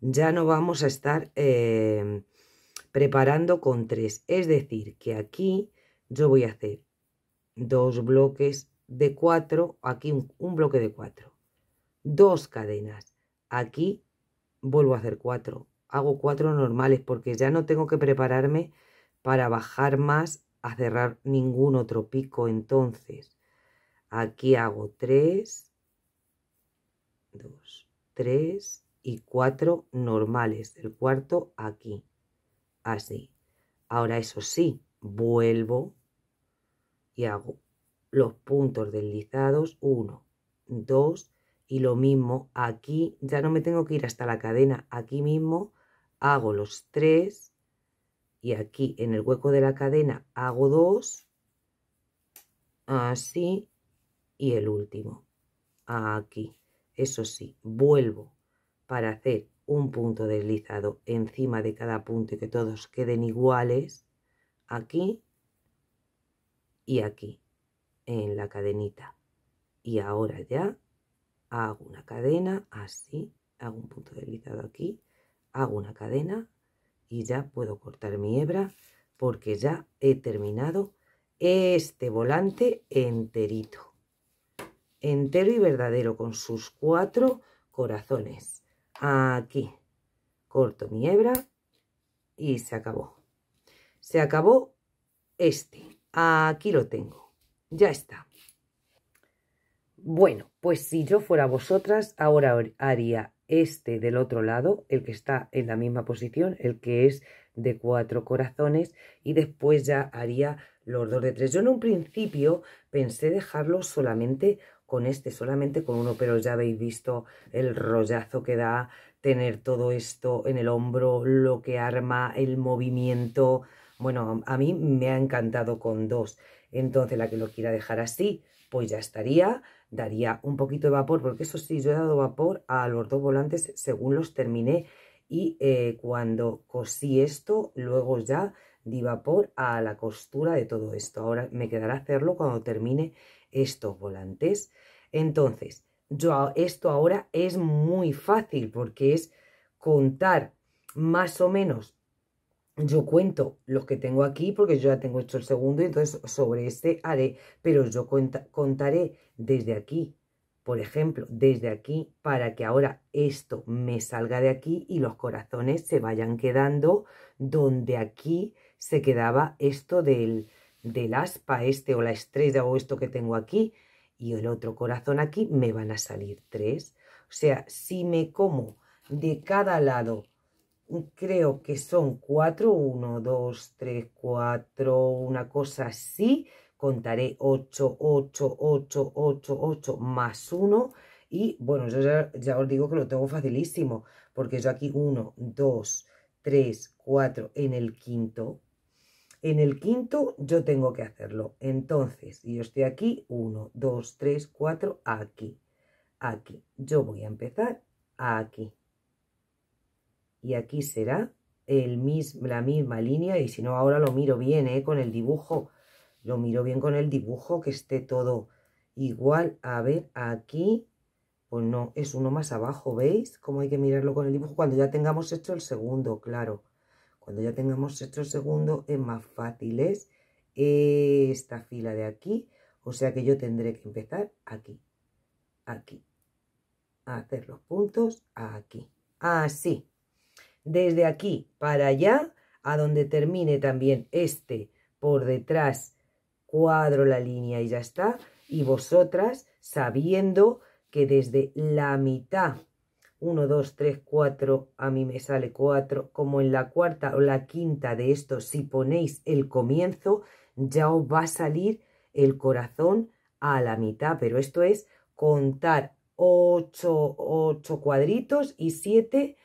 ya no vamos a estar eh, preparando con tres. Es decir, que aquí yo voy a hacer dos bloques de 4, aquí un, bloque de 4, dos cadenas, aquí vuelvo a hacer cuatro hago cuatro normales porque ya no tengo que prepararme para bajar más a cerrar ningún otro pico, entonces aquí hago 3, 2, 3 y 4 normales, el cuarto aquí, así. Ahora eso sí, vuelvo y hago los puntos deslizados 1, 2 y lo mismo aquí, ya no me tengo que ir hasta la cadena, aquí mismo hago los 3 y aquí en el hueco de la cadena hago 2, así y el último, aquí. Eso sí, vuelvo para hacer un punto deslizado encima de cada punto y que todos queden iguales, aquí y aquí en la cadenita. Y ahora ya hago una cadena así, hago un punto deslizado aquí, hago una cadena y ya puedo cortar mi hebra porque ya he terminado este volante enterito. Entero y verdadero con sus cuatro corazones. Aquí corto mi hebra y se acabó. Se acabó este. Aquí lo tengo. Ya está. Bueno, pues si yo fuera vosotras, ahora haría este del otro lado, el que está en la misma posición, el que es de cuatro corazones, y después ya haría los dos de tres. Yo en un principio pensé dejarlo solamente con este, solamente con uno, pero ya habéis visto el rollazo que da tener todo esto en el hombro, lo que arma, el movimiento. Bueno, a mí me ha encantado con dos. Entonces, la que lo quiera dejar así, pues ya estaría. Daría un poquito de vapor, porque eso sí, yo he dado vapor a los dos volantes según los terminé. Y eh, cuando cosí esto, luego ya di vapor a la costura de todo esto. Ahora me quedará hacerlo cuando termine estos volantes. Entonces, yo esto ahora es muy fácil porque es contar más o menos yo cuento los que tengo aquí porque yo ya tengo hecho el segundo y entonces sobre este haré, pero yo contaré desde aquí, por ejemplo, desde aquí para que ahora esto me salga de aquí y los corazones se vayan quedando donde aquí se quedaba esto del, del aspa este o la estrella o esto que tengo aquí y el otro corazón aquí me van a salir tres. O sea, si me como de cada lado creo que son 4, 1, 2, 3, 4, una cosa así. Contaré 8, 8, 8, 8, 8 más 1. Y bueno, yo ya, ya, os digo que lo tengo facilísimo, porque yo aquí 1, 2, 3, 4 en el quinto. En el quinto yo tengo que hacerlo. Entonces, yo estoy aquí 1, 2, 3, 4, aquí. Aquí. Yo voy a empezar aquí y aquí será el la misma línea y si no ahora lo miro bien ¿eh? con el dibujo lo miro bien con el dibujo que esté todo igual a ver aquí pues no es uno más abajo veis cómo hay que mirarlo con el dibujo cuando ya tengamos hecho el segundo claro cuando ya tengamos hecho el segundo es más fácil es esta fila de aquí o sea que yo tendré que empezar aquí aquí a hacer los puntos aquí así desde aquí para allá, a donde termine también este por detrás, cuadro la línea y ya está, y vosotras sabiendo que desde la mitad, 1, 2, 3, 4, a mí me sale 4, como en la cuarta o la quinta de esto, si ponéis el comienzo, ya os va a salir el corazón a la mitad, pero esto es contar 8, 8 cuadritos y 7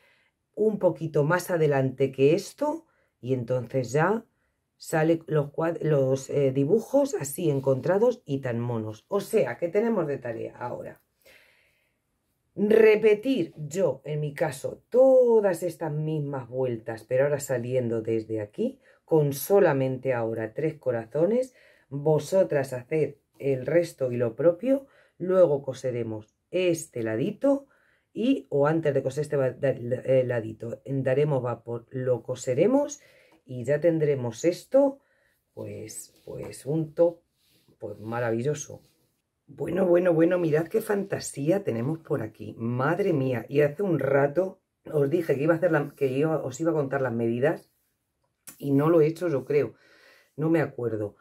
un poquito más adelante que esto y entonces ya salen los, los eh, dibujos así encontrados y tan monos. O sea, que tenemos de tarea ahora? Repetir yo, en mi caso, todas estas mismas vueltas, pero ahora saliendo desde aquí, con solamente ahora tres corazones, vosotras haced el resto y lo propio, luego coseremos este ladito, y o antes de coser este ladito daremos vapor, lo coseremos y ya tendremos esto pues, pues un top pues maravilloso. Bueno, bueno, bueno, mirad qué fantasía tenemos por aquí. Madre mía, y hace un rato os dije que, iba a hacer que os iba a contar las medidas y no lo he hecho, yo creo. No me acuerdo.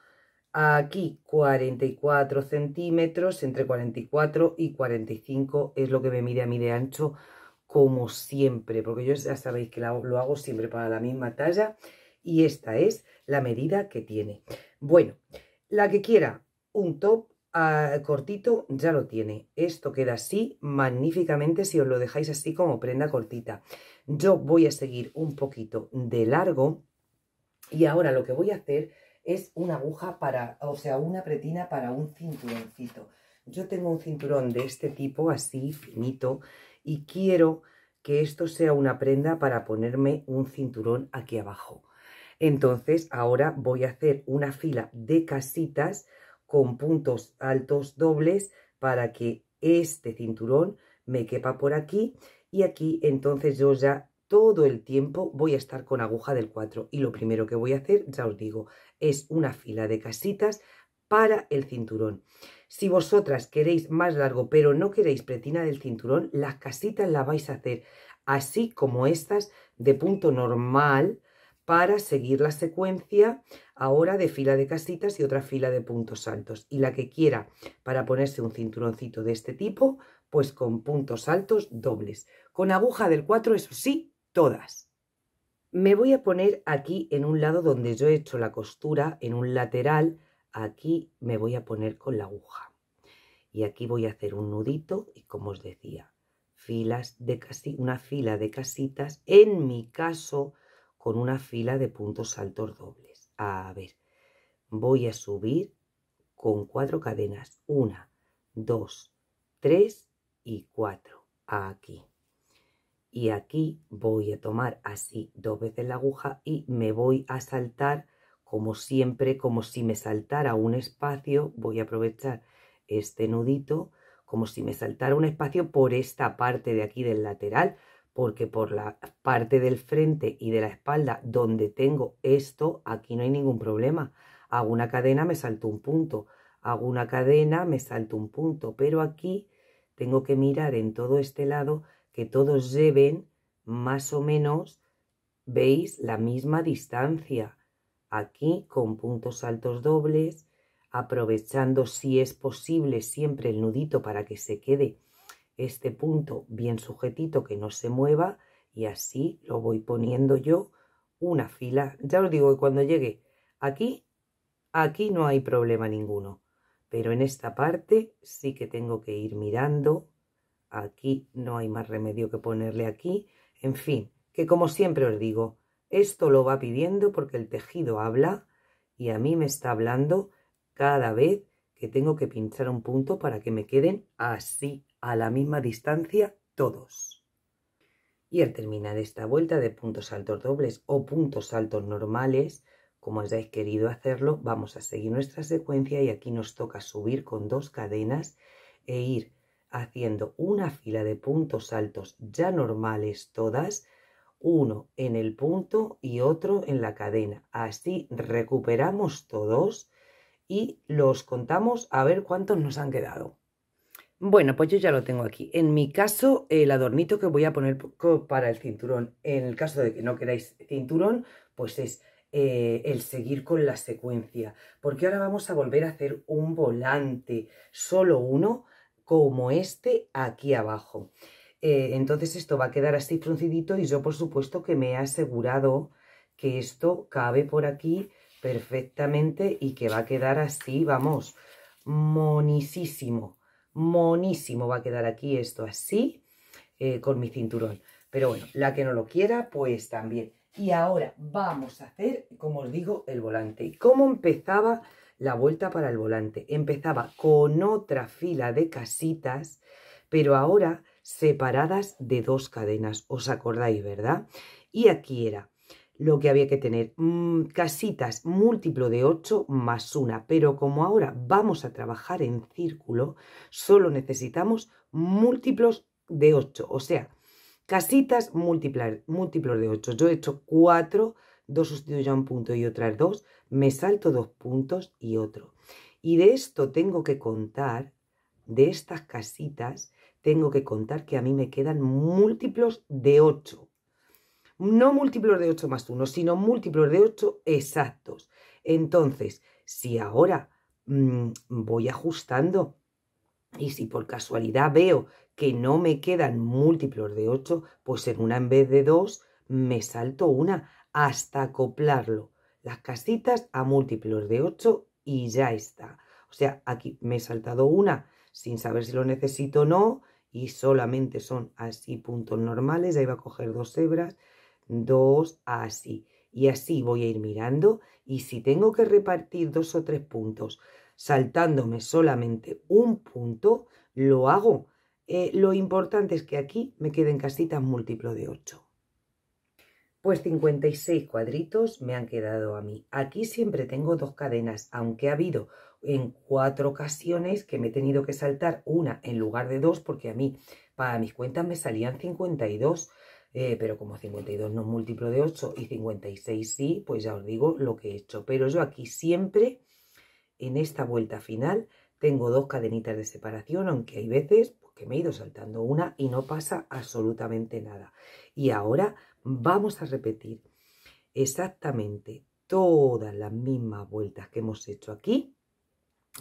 Aquí 44 centímetros, entre 44 y 45 es lo que me mide a mí de ancho, como siempre, porque yo ya sabéis que lo hago siempre para la misma talla y esta es la medida que tiene. Bueno, la que quiera un top ah, cortito ya lo tiene. Esto queda así magníficamente si os lo dejáis así como prenda cortita. Yo voy a seguir un poquito de largo y ahora lo que voy a hacer es una aguja para, o sea, una pretina para un cinturoncito. Yo tengo un cinturón de este tipo, así, finito, y quiero que esto sea una prenda para ponerme un cinturón aquí abajo. Entonces, ahora voy a hacer una fila de casitas con puntos altos dobles para que este cinturón me quepa por aquí y aquí entonces yo ya todo el tiempo voy a estar con aguja del 4 y lo primero que voy a hacer, ya os digo, es una fila de casitas para el cinturón. Si vosotras queréis más largo pero no queréis pretina del cinturón, las casitas las vais a hacer así como estas de punto normal para seguir la secuencia ahora de fila de casitas y otra fila de puntos altos. Y la que quiera para ponerse un cinturoncito de este tipo, pues con puntos altos dobles. Con aguja del 4, eso sí, todas. Me voy a poner aquí en un lado donde yo he hecho la costura, en un lateral, aquí me voy a poner con la aguja. Y aquí voy a hacer un nudito y como os decía, filas de casi, una fila de casitas, en mi caso con una fila de puntos altos dobles. A ver, voy a subir con cuatro cadenas, una, dos, tres y cuatro, aquí y aquí voy a tomar así dos veces la aguja y me voy a saltar como siempre, como si me saltara un espacio, voy a aprovechar este nudito como si me saltara un espacio por esta parte de aquí del lateral, porque por la parte del frente y de la espalda donde tengo esto, aquí no hay ningún problema. Hago una cadena, me salto un punto, hago una cadena, me salto un punto, pero aquí tengo que mirar en todo este lado que todos lleven más o menos, veis, la misma distancia. Aquí con puntos altos dobles, aprovechando si es posible siempre el nudito para que se quede este punto bien sujetito, que no se mueva, y así lo voy poniendo yo una fila. Ya os digo que cuando llegue aquí, aquí no hay problema ninguno, pero en esta parte sí que tengo que ir mirando Aquí no hay más remedio que ponerle aquí. En fin, que como siempre os digo, esto lo va pidiendo porque el tejido habla y a mí me está hablando cada vez que tengo que pinchar un punto para que me queden así, a la misma distancia, todos. Y al terminar esta vuelta de puntos altos dobles o puntos altos normales, como hayáis querido hacerlo, vamos a seguir nuestra secuencia y aquí nos toca subir con dos cadenas e ir haciendo una fila de puntos altos ya normales todas, uno en el punto y otro en la cadena. Así recuperamos todos y los contamos a ver cuántos nos han quedado. Bueno, pues yo ya lo tengo aquí. En mi caso, el adornito que voy a poner para el cinturón, en el caso de que no queráis cinturón, pues es eh, el seguir con la secuencia. Porque ahora vamos a volver a hacer un volante, solo uno, como este aquí abajo. Eh, entonces esto va a quedar así fruncidito y yo por supuesto que me he asegurado que esto cabe por aquí perfectamente y que va a quedar así, vamos, monísimo, monísimo va a quedar aquí esto así eh, con mi cinturón. Pero bueno, la que no lo quiera, pues también. Y ahora vamos a hacer, como os digo, el volante. ¿Cómo empezaba? la vuelta para el volante. Empezaba con otra fila de casitas, pero ahora separadas de dos cadenas, os acordáis, ¿verdad? Y aquí era lo que había que tener, mm, casitas múltiplo de 8 más una, pero como ahora vamos a trabajar en círculo, solo necesitamos múltiplos de 8, o sea, casitas múltiplos de 8. Yo he hecho 4 2 sustituyo a un punto y es dos, me salto dos puntos y otro. Y de esto tengo que contar, de estas casitas, tengo que contar que a mí me quedan múltiplos de 8. No múltiplos de 8 más 1, sino múltiplos de 8 exactos. Entonces, si ahora mm, voy ajustando y si por casualidad veo que no me quedan múltiplos de 8, pues en una en vez de 2 me salto una hasta acoplarlo las casitas a múltiplos de 8 y ya está. O sea, aquí me he saltado una sin saber si lo necesito o no y solamente son así puntos normales. Ahí va a coger dos hebras, dos así. Y así voy a ir mirando y si tengo que repartir dos o tres puntos saltándome solamente un punto, lo hago. Eh, lo importante es que aquí me queden casitas múltiplo de 8. Pues 56 cuadritos me han quedado a mí. Aquí siempre tengo dos cadenas, aunque ha habido en cuatro ocasiones que me he tenido que saltar una en lugar de dos, porque a mí, para mis cuentas, me salían 52. dos. Eh, pero como 52 no es múltiplo de 8 y 56 sí, pues ya os digo lo que he hecho. Pero yo aquí siempre, en esta vuelta final, tengo dos cadenitas de separación, aunque hay veces pues, que me he ido saltando una y no pasa absolutamente nada. Y ahora Vamos a repetir exactamente todas las mismas vueltas que hemos hecho aquí.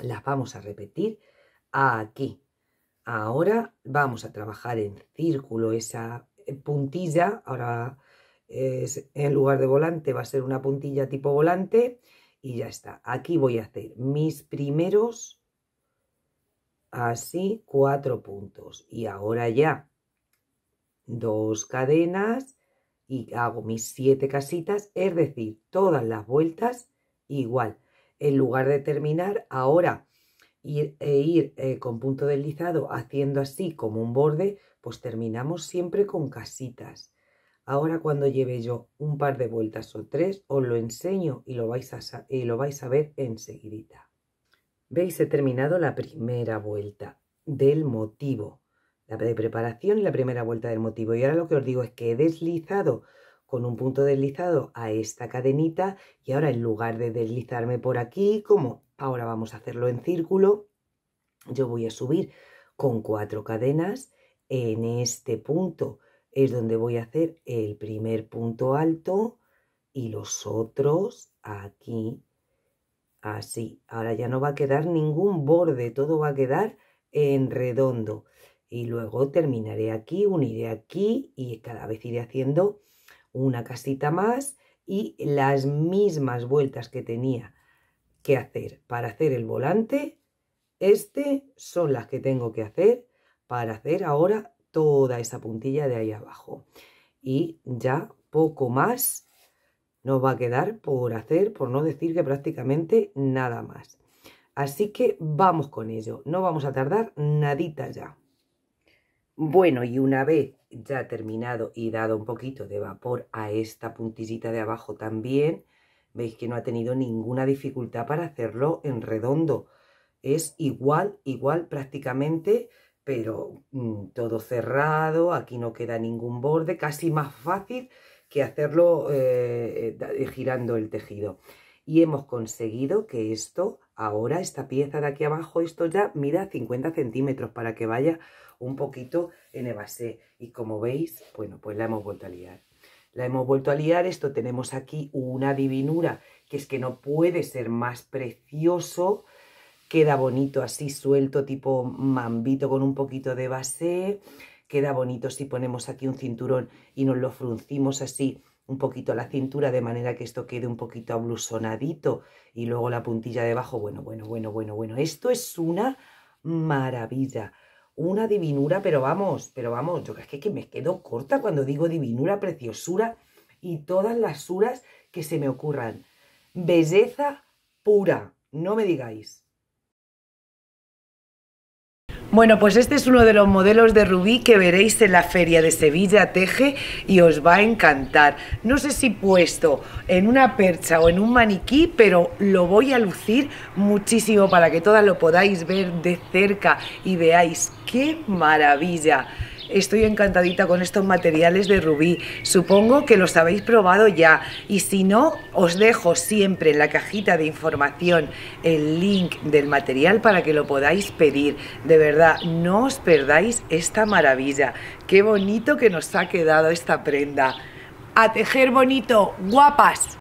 Las vamos a repetir aquí. Ahora vamos a trabajar en círculo esa puntilla. Ahora en lugar de volante va a ser una puntilla tipo volante. Y ya está. Aquí voy a hacer mis primeros, así, cuatro puntos. Y ahora ya, dos cadenas y hago mis siete casitas, es decir, todas las vueltas igual. En lugar de terminar ahora e ir eh, eh, con punto deslizado haciendo así como un borde, pues terminamos siempre con casitas. Ahora cuando lleve yo un par de vueltas o tres, os lo enseño y lo vais a, y lo vais a ver enseguida. Veis, he terminado la primera vuelta del motivo de preparación y la primera vuelta del motivo. Y ahora lo que os digo es que he deslizado con un punto deslizado a esta cadenita y ahora en lugar de deslizarme por aquí, como ahora vamos a hacerlo en círculo, yo voy a subir con cuatro cadenas. En este punto es donde voy a hacer el primer punto alto y los otros aquí, así. Ahora ya no va a quedar ningún borde, todo va a quedar en redondo y luego terminaré aquí, uniré aquí y cada vez iré haciendo una casita más y las mismas vueltas que tenía que hacer para hacer el volante, este son las que tengo que hacer para hacer ahora toda esa puntilla de ahí abajo. Y ya poco más nos va a quedar por hacer, por no decir que prácticamente nada más. Así que vamos con ello, no vamos a tardar nadita ya. Bueno, y una vez ya terminado y dado un poquito de vapor a esta puntillita de abajo también, veis que no ha tenido ninguna dificultad para hacerlo en redondo. Es igual, igual prácticamente, pero mm, todo cerrado, aquí no queda ningún borde, casi más fácil que hacerlo eh, eh, eh, girando el tejido. Y hemos conseguido que esto Ahora esta pieza de aquí abajo, esto ya mira 50 centímetros para que vaya un poquito en basé. Y como veis, bueno, pues la hemos vuelto a liar. La hemos vuelto a liar, esto tenemos aquí una divinura, que es que no puede ser más precioso. Queda bonito así suelto, tipo mambito con un poquito de base. Queda bonito si ponemos aquí un cinturón y nos lo fruncimos así un poquito la cintura de manera que esto quede un poquito ablusonadito y luego la puntilla debajo. Bueno, bueno, bueno, bueno, bueno. Esto es una maravilla, una divinura, pero vamos, pero vamos, yo creo que, que me quedo corta cuando digo divinura, preciosura y todas las suras que se me ocurran. Belleza pura, no me digáis. Bueno, pues este es uno de los modelos de rubí que veréis en la Feria de Sevilla Teje y os va a encantar. No sé si puesto en una percha o en un maniquí, pero lo voy a lucir muchísimo para que todas lo podáis ver de cerca y veáis qué maravilla. Estoy encantadita con estos materiales de rubí. Supongo que los habéis probado ya y si no, os dejo siempre en la cajita de información el link del material para que lo podáis pedir. De verdad, no os perdáis esta maravilla. Qué bonito que nos ha quedado esta prenda. A tejer bonito, guapas.